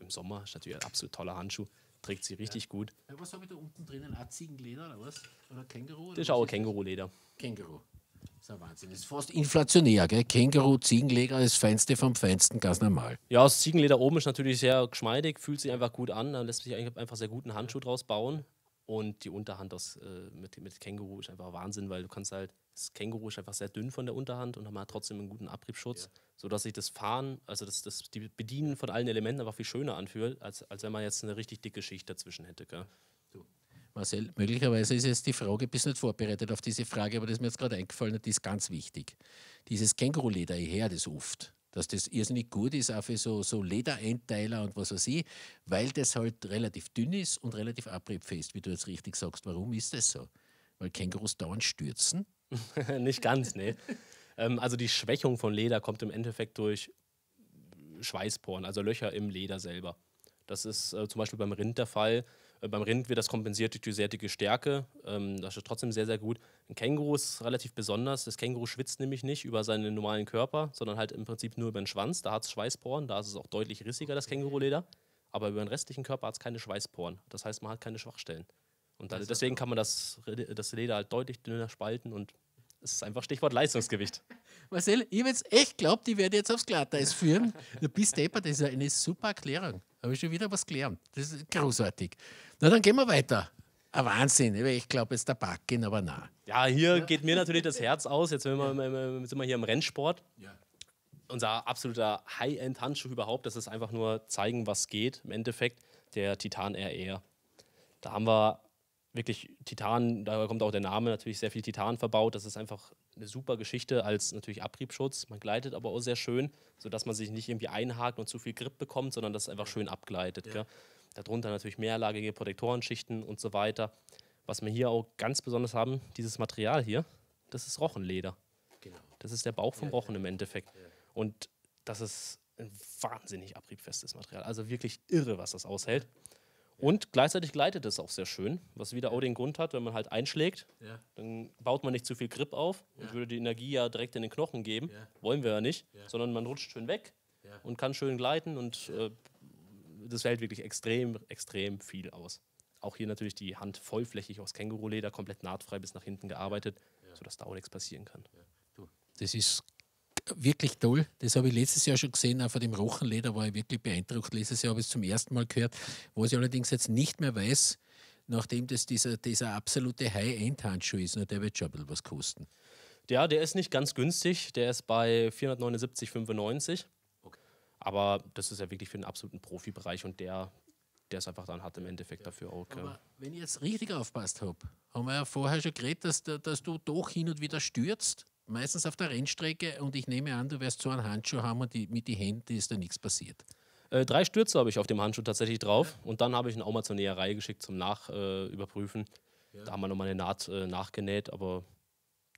Im Sommer ist natürlich ein absolut toller Handschuh trägt sie richtig ja. gut. was haben wir da unten drinnen? Auch Ziegenleder oder was? Oder Känguru? Oder das ist auch Känguruleder. Känguru. Das ist ein Wahnsinn. Das ist fast inflationär, gell? Känguru, Ziegenleder, das Feinste vom Feinsten, ganz normal. Ja, das Ziegenleder oben ist natürlich sehr geschmeidig, fühlt sich einfach gut an, Da lässt sich einfach sehr guten Handschuh draus bauen. Und die Unterhand aus, äh, mit, mit Känguru ist einfach Wahnsinn, weil du kannst halt das Känguru ist einfach sehr dünn von der Unterhand und man hat trotzdem einen guten Abriebschutz, ja. sodass sich das Fahren, also das, das die Bedienen von allen Elementen einfach viel schöner anfühlt, als, als wenn man jetzt eine richtig dicke Schicht dazwischen hätte. Gell? Marcel, möglicherweise ist jetzt die Frage, bist nicht vorbereitet auf diese Frage, aber das ist mir jetzt gerade eingefallen und die ist ganz wichtig. Dieses Känguruleder, ich höre das oft, dass das irrsinnig gut ist, auch für so, so Lederenteiler und was weiß ich, weil das halt relativ dünn ist und relativ abriebfest, wie du jetzt richtig sagst. Warum ist das so? Weil Kängurus dauernd stürzen Nicht ganz, nee. ähm, also die Schwächung von Leder kommt im Endeffekt durch Schweißporen, also Löcher im Leder selber. Das ist äh, zum Beispiel beim Rind der Fall. Äh, beim Rind wird das kompensiert durch die sehr Stärke. Ähm, das ist trotzdem sehr, sehr gut. Ein Känguru ist relativ besonders. Das Känguru schwitzt nämlich nicht über seinen normalen Körper, sondern halt im Prinzip nur über den Schwanz. Da hat es Schweißporen, da ist es auch deutlich rissiger, das Känguruleder. Aber über den restlichen Körper hat es keine Schweißporen. Das heißt, man hat keine Schwachstellen. Und dann, deswegen kann man das, das Leder halt deutlich dünner spalten und es ist einfach Stichwort Leistungsgewicht. Marcel, ich habe jetzt echt glaubt, ich werde jetzt aufs Glatteis führen. Du bist deppert, das ist eine super Erklärung. Habe ich schon wieder was gelernt. Das ist großartig. Na, dann gehen wir weiter. Ein Wahnsinn. Ne? Ich glaube, es ist der Backen, aber na. Ja, hier geht mir natürlich das Herz aus. Jetzt sind wir, ja. sind wir hier im Rennsport. Ja. Unser absoluter High-End-Handschuh überhaupt, das ist einfach nur zeigen, was geht. Im Endeffekt der Titan RR. Da haben wir wirklich Titan, da kommt auch der Name, natürlich sehr viel Titan verbaut. Das ist einfach eine super Geschichte als natürlich Abriebschutz. Man gleitet aber auch sehr schön, sodass man sich nicht irgendwie einhakt und zu viel Grip bekommt, sondern das einfach schön abgleitet. Ja. Darunter natürlich mehrlagige Protektorenschichten und so weiter. Was wir hier auch ganz besonders haben, dieses Material hier, das ist Rochenleder. Genau. Das ist der Bauch vom ja, Rochen ja. im Endeffekt. Und das ist ein wahnsinnig abriebfestes Material. Also wirklich irre, was das aushält. Und gleichzeitig gleitet es auch sehr schön, was wieder auch den Grund hat, wenn man halt einschlägt, ja. dann baut man nicht zu viel Grip auf und ja. würde die Energie ja direkt in den Knochen geben. Ja. Wollen wir ja nicht, sondern man rutscht schön weg und kann schön gleiten und äh, das fällt wirklich extrem, extrem viel aus. Auch hier natürlich die Hand vollflächig aus Känguruleder, komplett nahtfrei bis nach hinten gearbeitet, sodass da auch nichts passieren kann. Das ist wirklich toll. Das habe ich letztes Jahr schon gesehen, auch von dem Rochenleder war ich wirklich beeindruckt. Letztes Jahr habe ich es zum ersten Mal gehört, was ich allerdings jetzt nicht mehr weiß, nachdem das dieser, dieser absolute High-End-Handschuh ist. der wird schon ein bisschen was kosten. Ja, der ist nicht ganz günstig. Der ist bei 479,95. Okay. Aber das ist ja wirklich für den absoluten Profibereich und der, der es einfach dann hat im Endeffekt ja. dafür auch. Okay. Aber wenn ich jetzt richtig aufpasst habe, haben wir ja vorher schon geredet, dass, dass du doch hin und wieder stürzt meistens auf der Rennstrecke und ich nehme an, du wirst so einen Handschuh haben und die, mit den Händen ist da nichts passiert. Äh, drei Stürze habe ich auf dem Handschuh tatsächlich drauf und dann habe ich ihn auch mal zur Näherei geschickt zum Nachüberprüfen. Äh, ja. Da haben wir nochmal eine Naht äh, nachgenäht, aber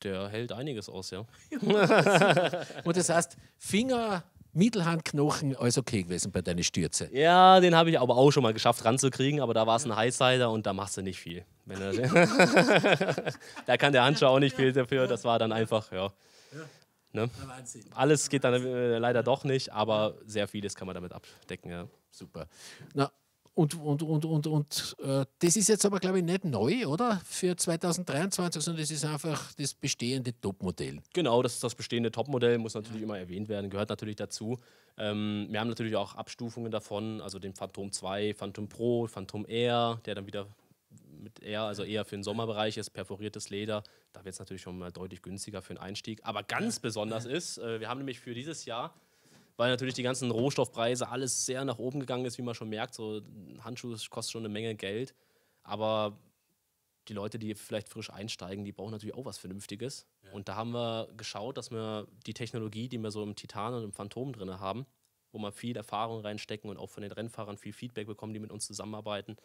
der hält einiges aus, ja. und das heißt, Finger, Mittelhandknochen, alles okay gewesen bei deinen Stürze. Ja, den habe ich aber auch schon mal geschafft ranzukriegen, aber da war es ein Highsider und da machst du nicht viel. Manager. da kann der Handschuh auch nicht viel dafür. Das war dann einfach, ja. Ne? Alles geht dann äh, leider doch nicht, aber sehr vieles kann man damit abdecken, ja. Super. Na, und, und, und, und, und äh, das ist jetzt aber, glaube ich, nicht neu, oder? Für 2023, sondern das ist einfach das bestehende Topmodell. Genau, das ist das bestehende Topmodell, muss natürlich ja. immer erwähnt werden, gehört natürlich dazu. Ähm, wir haben natürlich auch Abstufungen davon, also den Phantom 2, Phantom Pro, Phantom Air, der dann wieder mit eher, also eher für den Sommerbereich ist, perforiertes Leder. Da wird es natürlich schon mal deutlich günstiger für den Einstieg. Aber ganz besonders ist, äh, wir haben nämlich für dieses Jahr, weil natürlich die ganzen Rohstoffpreise alles sehr nach oben gegangen ist, wie man schon merkt, so Handschuhe kostet schon eine Menge Geld. Aber die Leute, die vielleicht frisch einsteigen, die brauchen natürlich auch was Vernünftiges. Ja. Und da haben wir geschaut, dass wir die Technologie, die wir so im Titan und im Phantom drin haben, wo wir viel Erfahrung reinstecken und auch von den Rennfahrern viel Feedback bekommen, die mit uns zusammenarbeiten,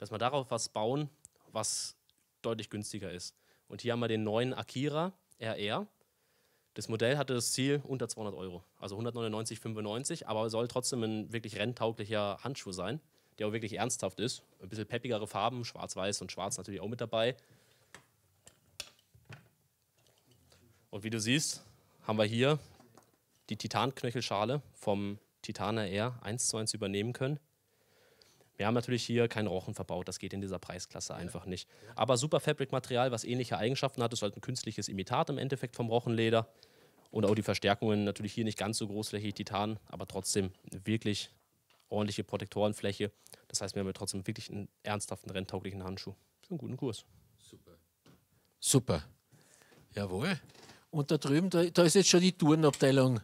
dass wir darauf was bauen, was deutlich günstiger ist. Und hier haben wir den neuen Akira RR. Das Modell hatte das Ziel unter 200 Euro, also 199,95, aber soll trotzdem ein wirklich renntauglicher Handschuh sein, der auch wirklich ernsthaft ist. Ein bisschen peppigere Farben, schwarz-weiß und schwarz natürlich auch mit dabei. Und wie du siehst, haben wir hier die Titanknöchelschale vom Titaner R 1 zu 1 übernehmen können. Wir haben natürlich hier kein Rochen verbaut, das geht in dieser Preisklasse einfach nicht. Aber super Fabric-Material, was ähnliche Eigenschaften hat, ist halt ein künstliches Imitat im Endeffekt vom Rochenleder. Und auch die Verstärkungen natürlich hier nicht ganz so großflächig Titan, aber trotzdem wirklich ordentliche Protektorenfläche. Das heißt, wir haben trotzdem wirklich einen ernsthaften, renntauglichen Handschuh. Für einen guten Kurs. Super. Super. Jawohl. Und da drüben, da, da ist jetzt schon die Tourenabteilung,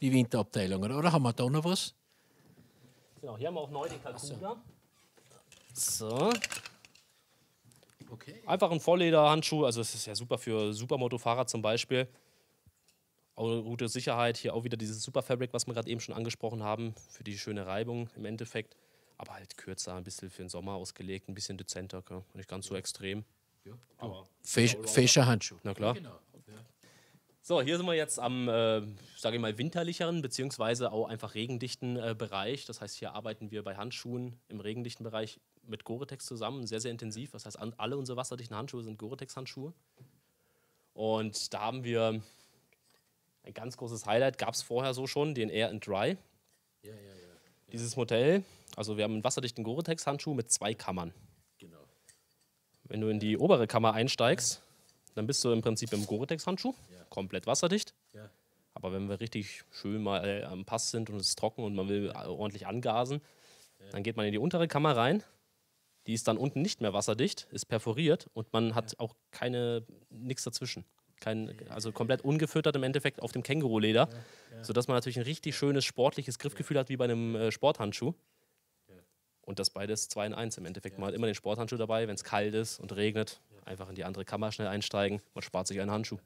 die Winterabteilung, oder? Oder haben wir da noch was? Genau, hier haben wir auch neu den Kalkula. So. Okay. Einfach ein Volllederhandschuh, also es ist ja super für Supermoto-Fahrer zum Beispiel. Auch gute Sicherheit, hier auch wieder dieses Superfabric, was wir gerade eben schon angesprochen haben, für die schöne Reibung im Endeffekt. Aber halt kürzer, ein bisschen für den Sommer ausgelegt, ein bisschen dezenter, gell? nicht ganz so extrem. Ja, aber Fisch, genau. Fischerhandschuh. Na klar. Ja, genau. So, hier sind wir jetzt am, äh, sage ich mal, winterlicheren bzw. auch einfach regendichten äh, Bereich. Das heißt, hier arbeiten wir bei Handschuhen im regendichten Bereich mit Gore-Tex zusammen, sehr, sehr intensiv. Das heißt, an, alle unsere wasserdichten Handschuhe sind Gore-Tex-Handschuhe. Und da haben wir ein ganz großes Highlight, gab es vorher so schon, den Air and Dry. Ja, ja, ja. Dieses Modell, also wir haben einen wasserdichten Gore-Tex-Handschuh mit zwei Kammern. Genau. Wenn du in die obere Kammer einsteigst, dann bist du im Prinzip im Gore-Tex-Handschuh. Ja komplett wasserdicht. Ja. Aber wenn wir richtig schön mal äh, am Pass sind und es ist trocken und man will äh, ordentlich angasen, ja. dann geht man in die untere Kammer rein. Die ist dann unten nicht mehr wasserdicht, ist perforiert und man hat auch keine nichts dazwischen. Kein, also komplett ungefüttert im Endeffekt auf dem Känguruleder, ja, ja. sodass man natürlich ein richtig schönes sportliches Griffgefühl hat wie bei einem äh, Sporthandschuh. Und das beides 2 in 1 im Endeffekt. Man hat immer den Sporthandschuh dabei, wenn es kalt ist und regnet, einfach in die andere Kammer schnell einsteigen, man spart sich einen Handschuh.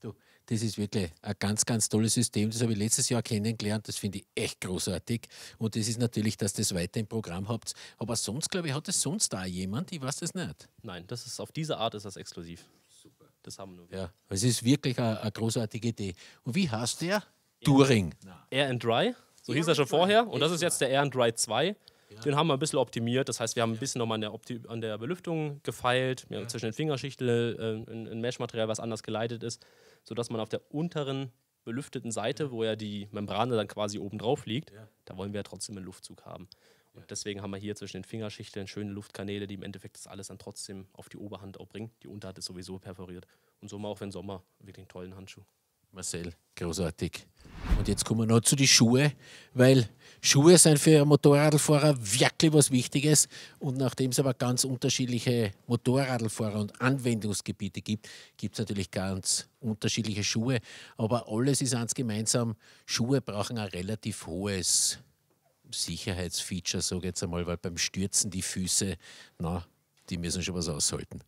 Du, das ist wirklich ein ganz, ganz tolles System. Das habe ich letztes Jahr kennengelernt. Das finde ich echt großartig. Und das ist natürlich, dass das weiter im Programm habt. Aber sonst, glaube ich, hat das sonst da jemand? Ich weiß das nicht. Nein, das ist auf diese Art ist das exklusiv. Super. Das haben nur wir. Ja, es ist wirklich eine, großartige Idee. Und wie heißt der? Turing. Air and Dry. So hieß er schon vorher. Und das ist jetzt der Air and Dry 2. Ja. Den haben wir ein bisschen optimiert. Das heißt, wir haben ein bisschen nochmal an der, an der Belüftung gefeilt. Wir haben ja. zwischen den Fingerschichten äh, ein Meshmaterial, was anders geleitet ist sodass man auf der unteren belüfteten Seite, wo ja die Membrane dann quasi oben drauf liegt, ja. da wollen wir ja trotzdem einen Luftzug haben. Und deswegen haben wir hier zwischen den Fingerschichten schöne Luftkanäle, die im Endeffekt das alles dann trotzdem auf die Oberhand auch bringen. Die Unterhand ist sowieso perforiert. Und so mal auch wenn Sommer wirklich einen tollen Handschuh. Marcel, großartig. Und jetzt kommen wir noch zu den Schuhe, weil Schuhe sind für Motorradfahrer wirklich was Wichtiges. Und nachdem es aber ganz unterschiedliche Motorradfahrer und Anwendungsgebiete gibt, gibt es natürlich ganz unterschiedliche Schuhe. Aber alles ist eins gemeinsam. Schuhe brauchen ein relativ hohes Sicherheitsfeature, sage ich jetzt einmal, weil beim Stürzen die Füße, na, die müssen schon was aushalten.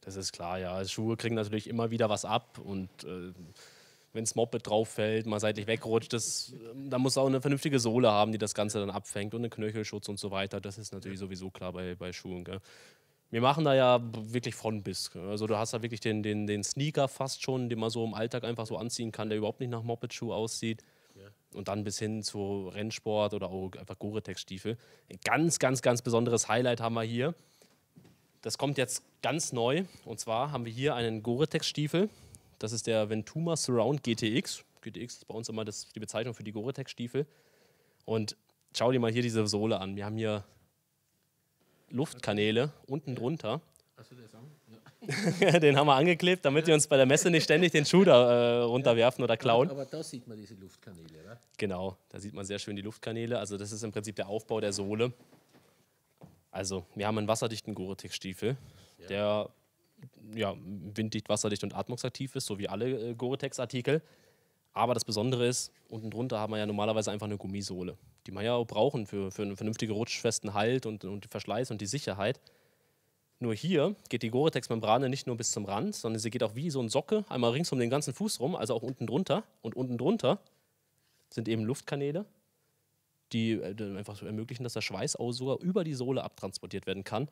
Das ist klar, ja. Schuhe kriegen natürlich immer wieder was ab und äh wenn das Moped drauf fällt, mal seitlich wegrutscht, das, ähm, da muss auch eine vernünftige Sohle haben, die das Ganze dann abfängt und einen Knöchelschutz und so weiter. Das ist natürlich sowieso klar bei, bei Schuhen. Gell? Wir machen da ja wirklich von bis. Also du hast da wirklich den, den, den Sneaker fast schon, den man so im Alltag einfach so anziehen kann, der überhaupt nicht nach Moped-Schuh aussieht. Und dann bis hin zu Rennsport oder auch einfach Gore-Tex-Stiefel. Ein ganz, ganz, ganz besonderes Highlight haben wir hier. Das kommt jetzt ganz neu. Und zwar haben wir hier einen Gore-Tex-Stiefel das ist der Ventuma Surround GTX. GTX ist bei uns immer das, die Bezeichnung für die Gore-Tex-Stiefel. Und schau dir mal hier diese Sohle an. Wir haben hier Luftkanäle unten drunter. den haben wir angeklebt, damit wir uns bei der Messe nicht ständig den Shooter äh, runterwerfen oder klauen. Aber, aber da sieht man diese Luftkanäle, oder? Genau, da sieht man sehr schön die Luftkanäle. Also das ist im Prinzip der Aufbau der Sohle. Also wir haben einen wasserdichten Gore-Tex-Stiefel, ja. der ja, winddicht, wasserdicht und atmungsaktiv ist, so wie alle äh, Gore-Tex-Artikel. Aber das Besondere ist, unten drunter haben wir ja normalerweise einfach eine Gummisohle, die man ja auch brauchen für, für einen vernünftigen rutschfesten Halt und, und den Verschleiß und die Sicherheit. Nur hier geht die Gore-Tex-Membrane nicht nur bis zum Rand, sondern sie geht auch wie so ein Socke einmal rings um den ganzen Fuß rum, also auch unten drunter. Und unten drunter sind eben Luftkanäle, die äh, einfach so ermöglichen, dass der Schweiß auch sogar über die Sohle abtransportiert werden kann.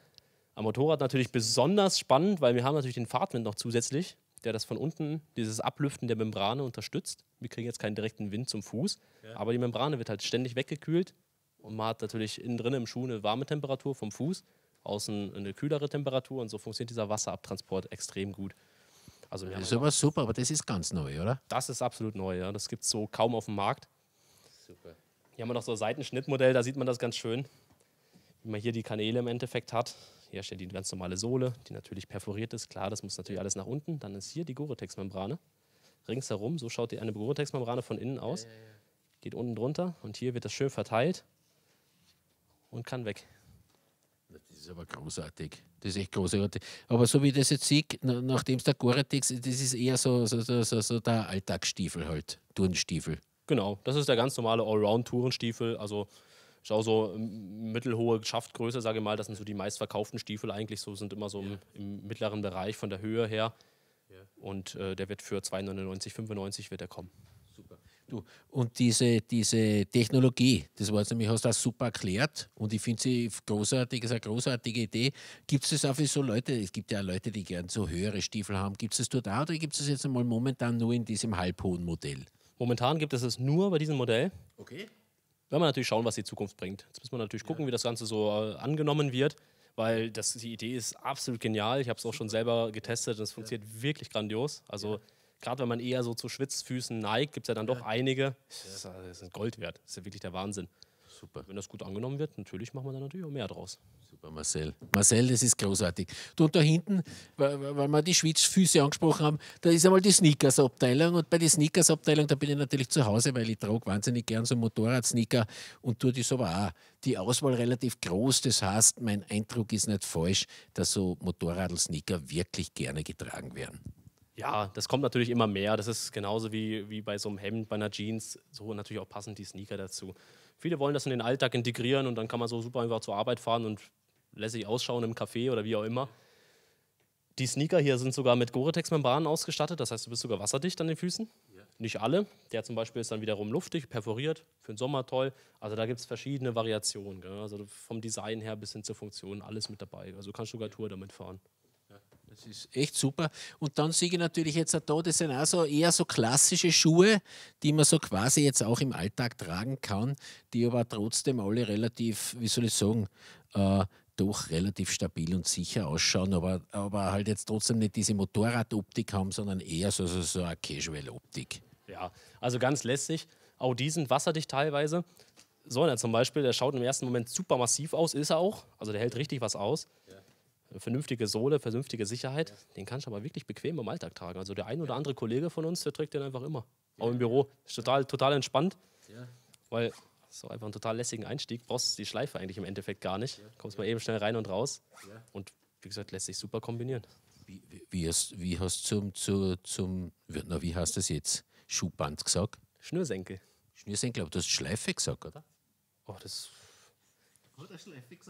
Am Motorrad natürlich besonders spannend, weil wir haben natürlich den Fahrtwind noch zusätzlich, der das von unten, dieses Ablüften der Membrane unterstützt. Wir kriegen jetzt keinen direkten Wind zum Fuß, ja. aber die Membrane wird halt ständig weggekühlt und man hat natürlich innen drin im Schuh eine warme Temperatur vom Fuß, außen eine kühlere Temperatur und so funktioniert dieser Wasserabtransport extrem gut. Also das ist aber super, aber das ist ganz neu, oder? Das ist absolut neu, ja. Das gibt es so kaum auf dem Markt. Super. Hier haben wir noch so ein Seitenschnittmodell, da sieht man das ganz schön, wie man hier die Kanäle im Endeffekt hat herstellt die ganz normale Sohle, die natürlich perforiert ist. Klar, das muss natürlich alles nach unten. Dann ist hier die Gore-Tex-Membrane. Ringsherum, so schaut die eine Gore-Tex-Membrane von innen aus. Geht unten drunter und hier wird das schön verteilt und kann weg. Das ist aber großartig. Das ist echt großartig. Aber so wie das jetzt sieht, nachdem es der Gore-Tex ist, das ist eher so, so, so, so der Alltagsstiefel halt, Turnstiefel. Genau, das ist der ganz normale Allround-Tourenstiefel. Also ist auch so ähm, mittelhohe Schaftgröße, sage ich mal. Das sind so die meistverkauften Stiefel eigentlich. So sind immer so im, im mittleren Bereich von der Höhe her. Und äh, der wird für 2,99,95 wird er kommen. Super. Du, und diese, diese Technologie, das war jetzt nämlich, hast du das super erklärt und ich finde sie großartig, ist eine großartige Idee. Gibt es das auch für so Leute, es gibt ja Leute, die gerne so höhere Stiefel haben, gibt es das dort auch oder gibt es das jetzt einmal momentan nur in diesem halbhohen Modell? Momentan gibt es es nur bei diesem Modell. Okay werden wir natürlich schauen, was die Zukunft bringt. Jetzt müssen wir natürlich gucken, wie das Ganze so äh, angenommen wird, weil das, die Idee ist absolut genial. Ich habe es auch schon selber getestet und es funktioniert wirklich grandios. Also gerade wenn man eher so zu Schwitzfüßen neigt, gibt es ja dann doch einige. Das ist, äh, das ist Gold wert. Das ist ja wirklich der Wahnsinn. Super. Wenn das gut angenommen wird, natürlich machen wir da natürlich auch mehr draus. Super, Marcel. Marcel, das ist großartig. Du, und da hinten, weil, wir die Schwitzfüße angesprochen haben, da ist einmal die Sneakers-Abteilung. Und bei der Sneakers-Abteilung, da bin ich natürlich zu Hause, weil ich trage wahnsinnig gern so Motorrad-Sneaker und tue das aber auch. Die Auswahl relativ groß, das heißt, mein Eindruck ist nicht falsch, dass so Motorrad-Sneaker wirklich gerne getragen werden. Ja, das kommt natürlich immer mehr. Das ist genauso wie, wie bei so einem Hemd, bei einer Jeans. So natürlich auch passend die Sneaker dazu. Viele wollen das in den Alltag integrieren und dann kann man so super einfach zur Arbeit fahren und lässig ausschauen im Café oder wie auch immer. Die Sneaker hier sind sogar mit Gore-Tex-Membranen ausgestattet. Das heißt, du bist sogar wasserdicht an den Füßen. Ja. Nicht alle. Der zum Beispiel ist dann wiederum luftig, perforiert, für den Sommer toll. Also da gibt es verschiedene Variationen. Gell? Also vom Design her bis hin zur Funktion, alles mit dabei. Also du kannst sogar Tour damit fahren. Das ist echt super. Und dann sehe ich natürlich jetzt auch da, das sind auch so eher so klassische Schuhe, die man so quasi jetzt auch im Alltag tragen kann, die aber trotzdem alle relativ, wie soll ich sagen, äh, doch relativ stabil und sicher ausschauen, aber, aber halt jetzt trotzdem nicht diese Motorradoptik haben, sondern eher so, so, so eine Casual-Optik. Ja, also ganz lässig. Auch die sind wasserdicht teilweise. So, zum Beispiel, der schaut im ersten Moment super massiv aus, ist er auch. Also der hält richtig was aus. Ja vernünftige Sohle, vernünftige Sicherheit, den kannst du aber wirklich bequem im Alltag tragen. Also der ein oder andere Kollege von uns, der trägt den einfach immer. Auch im Büro. Ist total, total entspannt. Weil so einfach einen total lässigen Einstieg brauchst die Schleife eigentlich im Endeffekt gar nicht. Kommst mal eben schnell rein und raus. Und wie gesagt, lässt sich super kombinieren. Wie, wie, wie hast, wie hast zum, zu, zum, na, wie heißt das jetzt? Schuhband gesagt? Schnürsenkel. Schnürsenkel, aber du hast Schleife gesagt, oder? Oh, das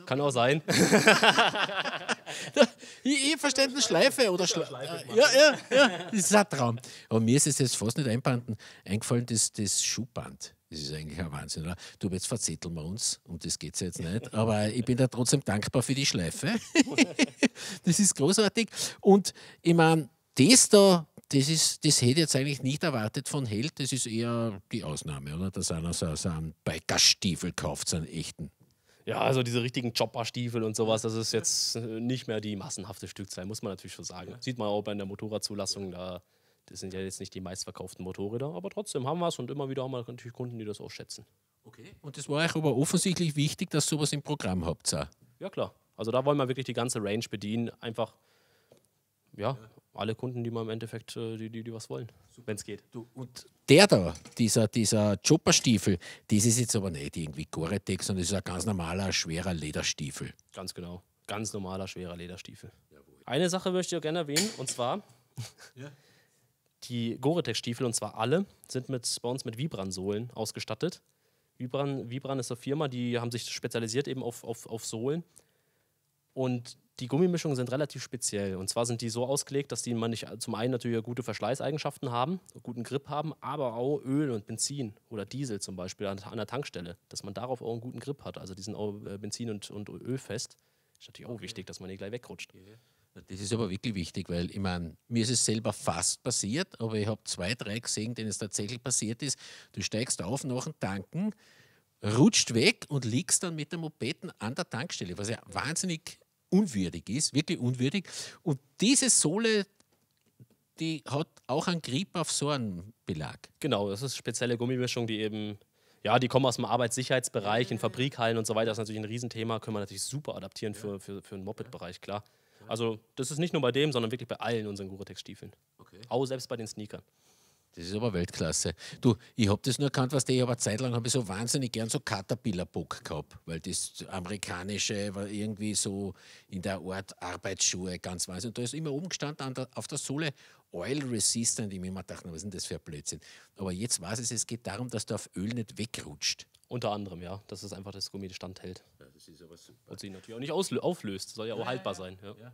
kann auch sein. ich, verstehe eine Schleife oder Schleife. Ah, ja, ja, ja, das ist ein Traum. Aber mir ist es jetzt fast nicht einbanden, eingefallen, das, das Schubband. Das ist eigentlich ein Wahnsinn. Oder? Du, jetzt verzetteln wir uns, um das geht es jetzt nicht. Aber ich bin da trotzdem dankbar für die Schleife. das ist großartig. Und ich meine, das da das, ist, das hätte jetzt eigentlich nicht erwartet von Held, das ist eher die Ausnahme, oder? Dass einer so, so einen Bikerstiefel kauft, so einen echten. Ja, also diese richtigen Chopperstiefel und sowas, das ist jetzt nicht mehr die massenhafte Stückzahl, muss man natürlich schon sagen. Sieht man auch bei der Motorradzulassung, da das sind ja jetzt nicht die meistverkauften Motorräder, aber trotzdem haben wir es und immer wieder haben wir natürlich Kunden, die das auch schätzen. Okay. Und es war euch aber offensichtlich wichtig, dass sowas im Programm habt. Ja, klar. Also da wollen wir wirklich die ganze Range bedienen, einfach ja, alle Kunden, die mal im Endeffekt, äh, die, die, die was wollen, wenn es geht. Du, und der da, dieser, dieser Chopper-Stiefel, das ist jetzt aber nicht irgendwie Goretex, sondern das ist ein ganz normaler, schwerer Lederstiefel. Ganz genau. Ganz normaler, schwerer Lederstiefel. Eine Sache möchte ich auch gerne erwähnen, und zwar ja. die goretex stiefel und zwar alle, sind mit, bei uns mit Vibran-Sohlen ausgestattet. Vibran, Vibran ist eine Firma, die haben sich spezialisiert eben auf, auf, auf Sohlen. Und die Gummimischungen sind relativ speziell. Und zwar sind die so ausgelegt, dass die man nicht äh, zum einen natürlich gute Verschleißeigenschaften haben, guten Grip haben, aber auch Öl und Benzin oder Diesel zum Beispiel an, der Tankstelle, dass man darauf auch einen guten Grip hat. Also die sind auch äh, Benzin- und, und Ölfest. Ist natürlich auch okay. wichtig, dass man nicht gleich wegrutscht. Das ist aber wirklich wichtig, weil ich meine, mir ist es selber fast passiert, aber ich habe zwei, drei gesehen, denen es tatsächlich passiert ist. Du steigst auf nach dem Tanken, rutscht weg und liegst dann mit dem Mopeten an der Tankstelle, was ja wahnsinnig unwürdig ist, wirklich unwürdig. Und diese Sohle, die hat auch einen Grip auf so einen Belag. Genau, das ist eine spezielle Gummimischung, die eben, ja, die kommen aus dem Arbeitssicherheitsbereich, in Fabrikhallen und so weiter. Das ist natürlich ein Riesenthema, können wir natürlich super adaptieren für, für, für den Moped-Bereich, klar. Also das ist nicht nur bei dem, sondern wirklich bei allen unseren Guretex-Stiefeln. Okay. Auch selbst bei den Sneakern. Das ist aber Weltklasse. Du, ich habe das nur erkannt, was der, ich aber zeitlang habe ich so wahnsinnig gern so Caterpillar-Bock gehabt, weil das amerikanische war irgendwie so in der Art Arbeitsschuhe ganz weiß. Und da ist immer oben gestanden der, auf der Sohle Oil Resistant. Ich mir immer dachte, was ist denn das für ein Blödsinn? Aber jetzt weiß ich, es geht darum, dass du auf Öl nicht wegrutscht. Unter anderem, ja, dass es einfach das Gummi standhält. Ja, das ist aber super. Und sich natürlich auch nicht auflöst, soll ja auch ja, haltbar ja, sein. Ja.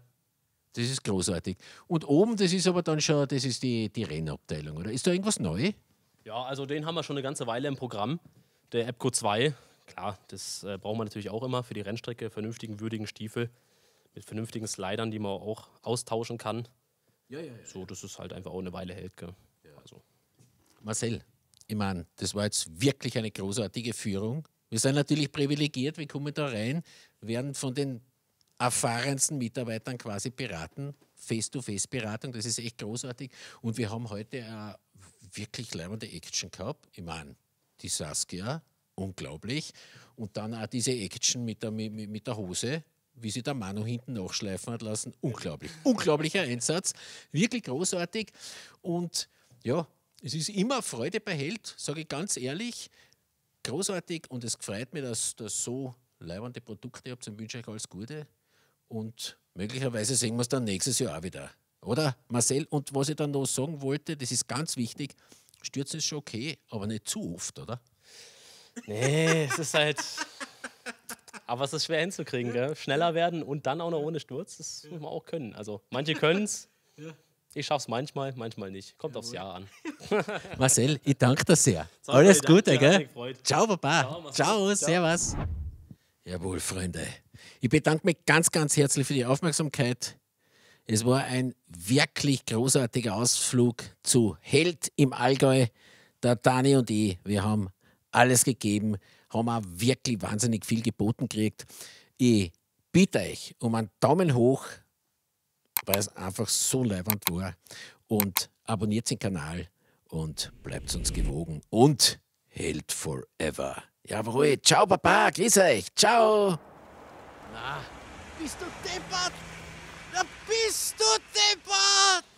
Das ist großartig. Und oben, das ist aber dann schon, das ist die, die Rennabteilung, oder? Ist da irgendwas neu? Ja, also den haben wir schon eine ganze Weile im Programm. Der EPCO 2, klar, das äh, braucht man natürlich auch immer für die Rennstrecke. Vernünftigen, würdigen Stiefel mit vernünftigen Slidern, die man auch austauschen kann. Ja, ja, ja. So, dass es halt einfach auch eine Weile hält. Gell? Ja. Also. Marcel, ich meine, das war jetzt wirklich eine großartige Führung. Wir sind natürlich privilegiert, wir kommen da rein, werden von den erfahrensten Mitarbeitern quasi beraten, Face-to-Face-Beratung. Das ist echt großartig. Und wir haben heute eine wirklich leibende Action gehabt. Ich meine, die Saskia, unglaublich. Und dann auch diese Action mit der, mit, mit der Hose, wie sie der Manu hinten nachschleifen hat lassen. Unglaublich. Unglaublicher Einsatz. Wirklich großartig. Und ja, es ist immer Freude bei Held, sage ich ganz ehrlich. Großartig und es freut mich, dass das so leibende Produkte habt und wünsche euch alles Gute. Und möglicherweise sehen wir es dann nächstes Jahr auch wieder. Oder, Marcel? Und was ich dann noch sagen wollte, das ist ganz wichtig, stürzen ist schon okay, aber nicht zu oft, oder? Nee, es ist halt... Aber es ist schwer hinzukriegen, gell? Schneller werden und dann auch noch ohne Sturz, das muss man auch können. Also, manche können es. Ich schaff's manchmal, manchmal nicht. Kommt Jawohl. aufs Jahr an. Marcel, ich danke dir sehr. Alles Gute, gell? Ciao, Baba. Ciao, Ciao, Ciao. servus. Jawohl, Freunde. Ich bedanke mich ganz, ganz herzlich für die Aufmerksamkeit. Es war ein wirklich großartiger Ausflug zu Held im Allgäu. Der Dani und ich, wir haben alles gegeben, haben auch wirklich wahnsinnig viel geboten gekriegt. Ich bitte euch um einen Daumen hoch, weil es einfach so leibend war. Und abonniert den Kanal und bleibt uns gewogen und Held forever. Jawohl, ciao Papa, grüß euch, ciao. Na, bist du deppert? Na, bist du deppert?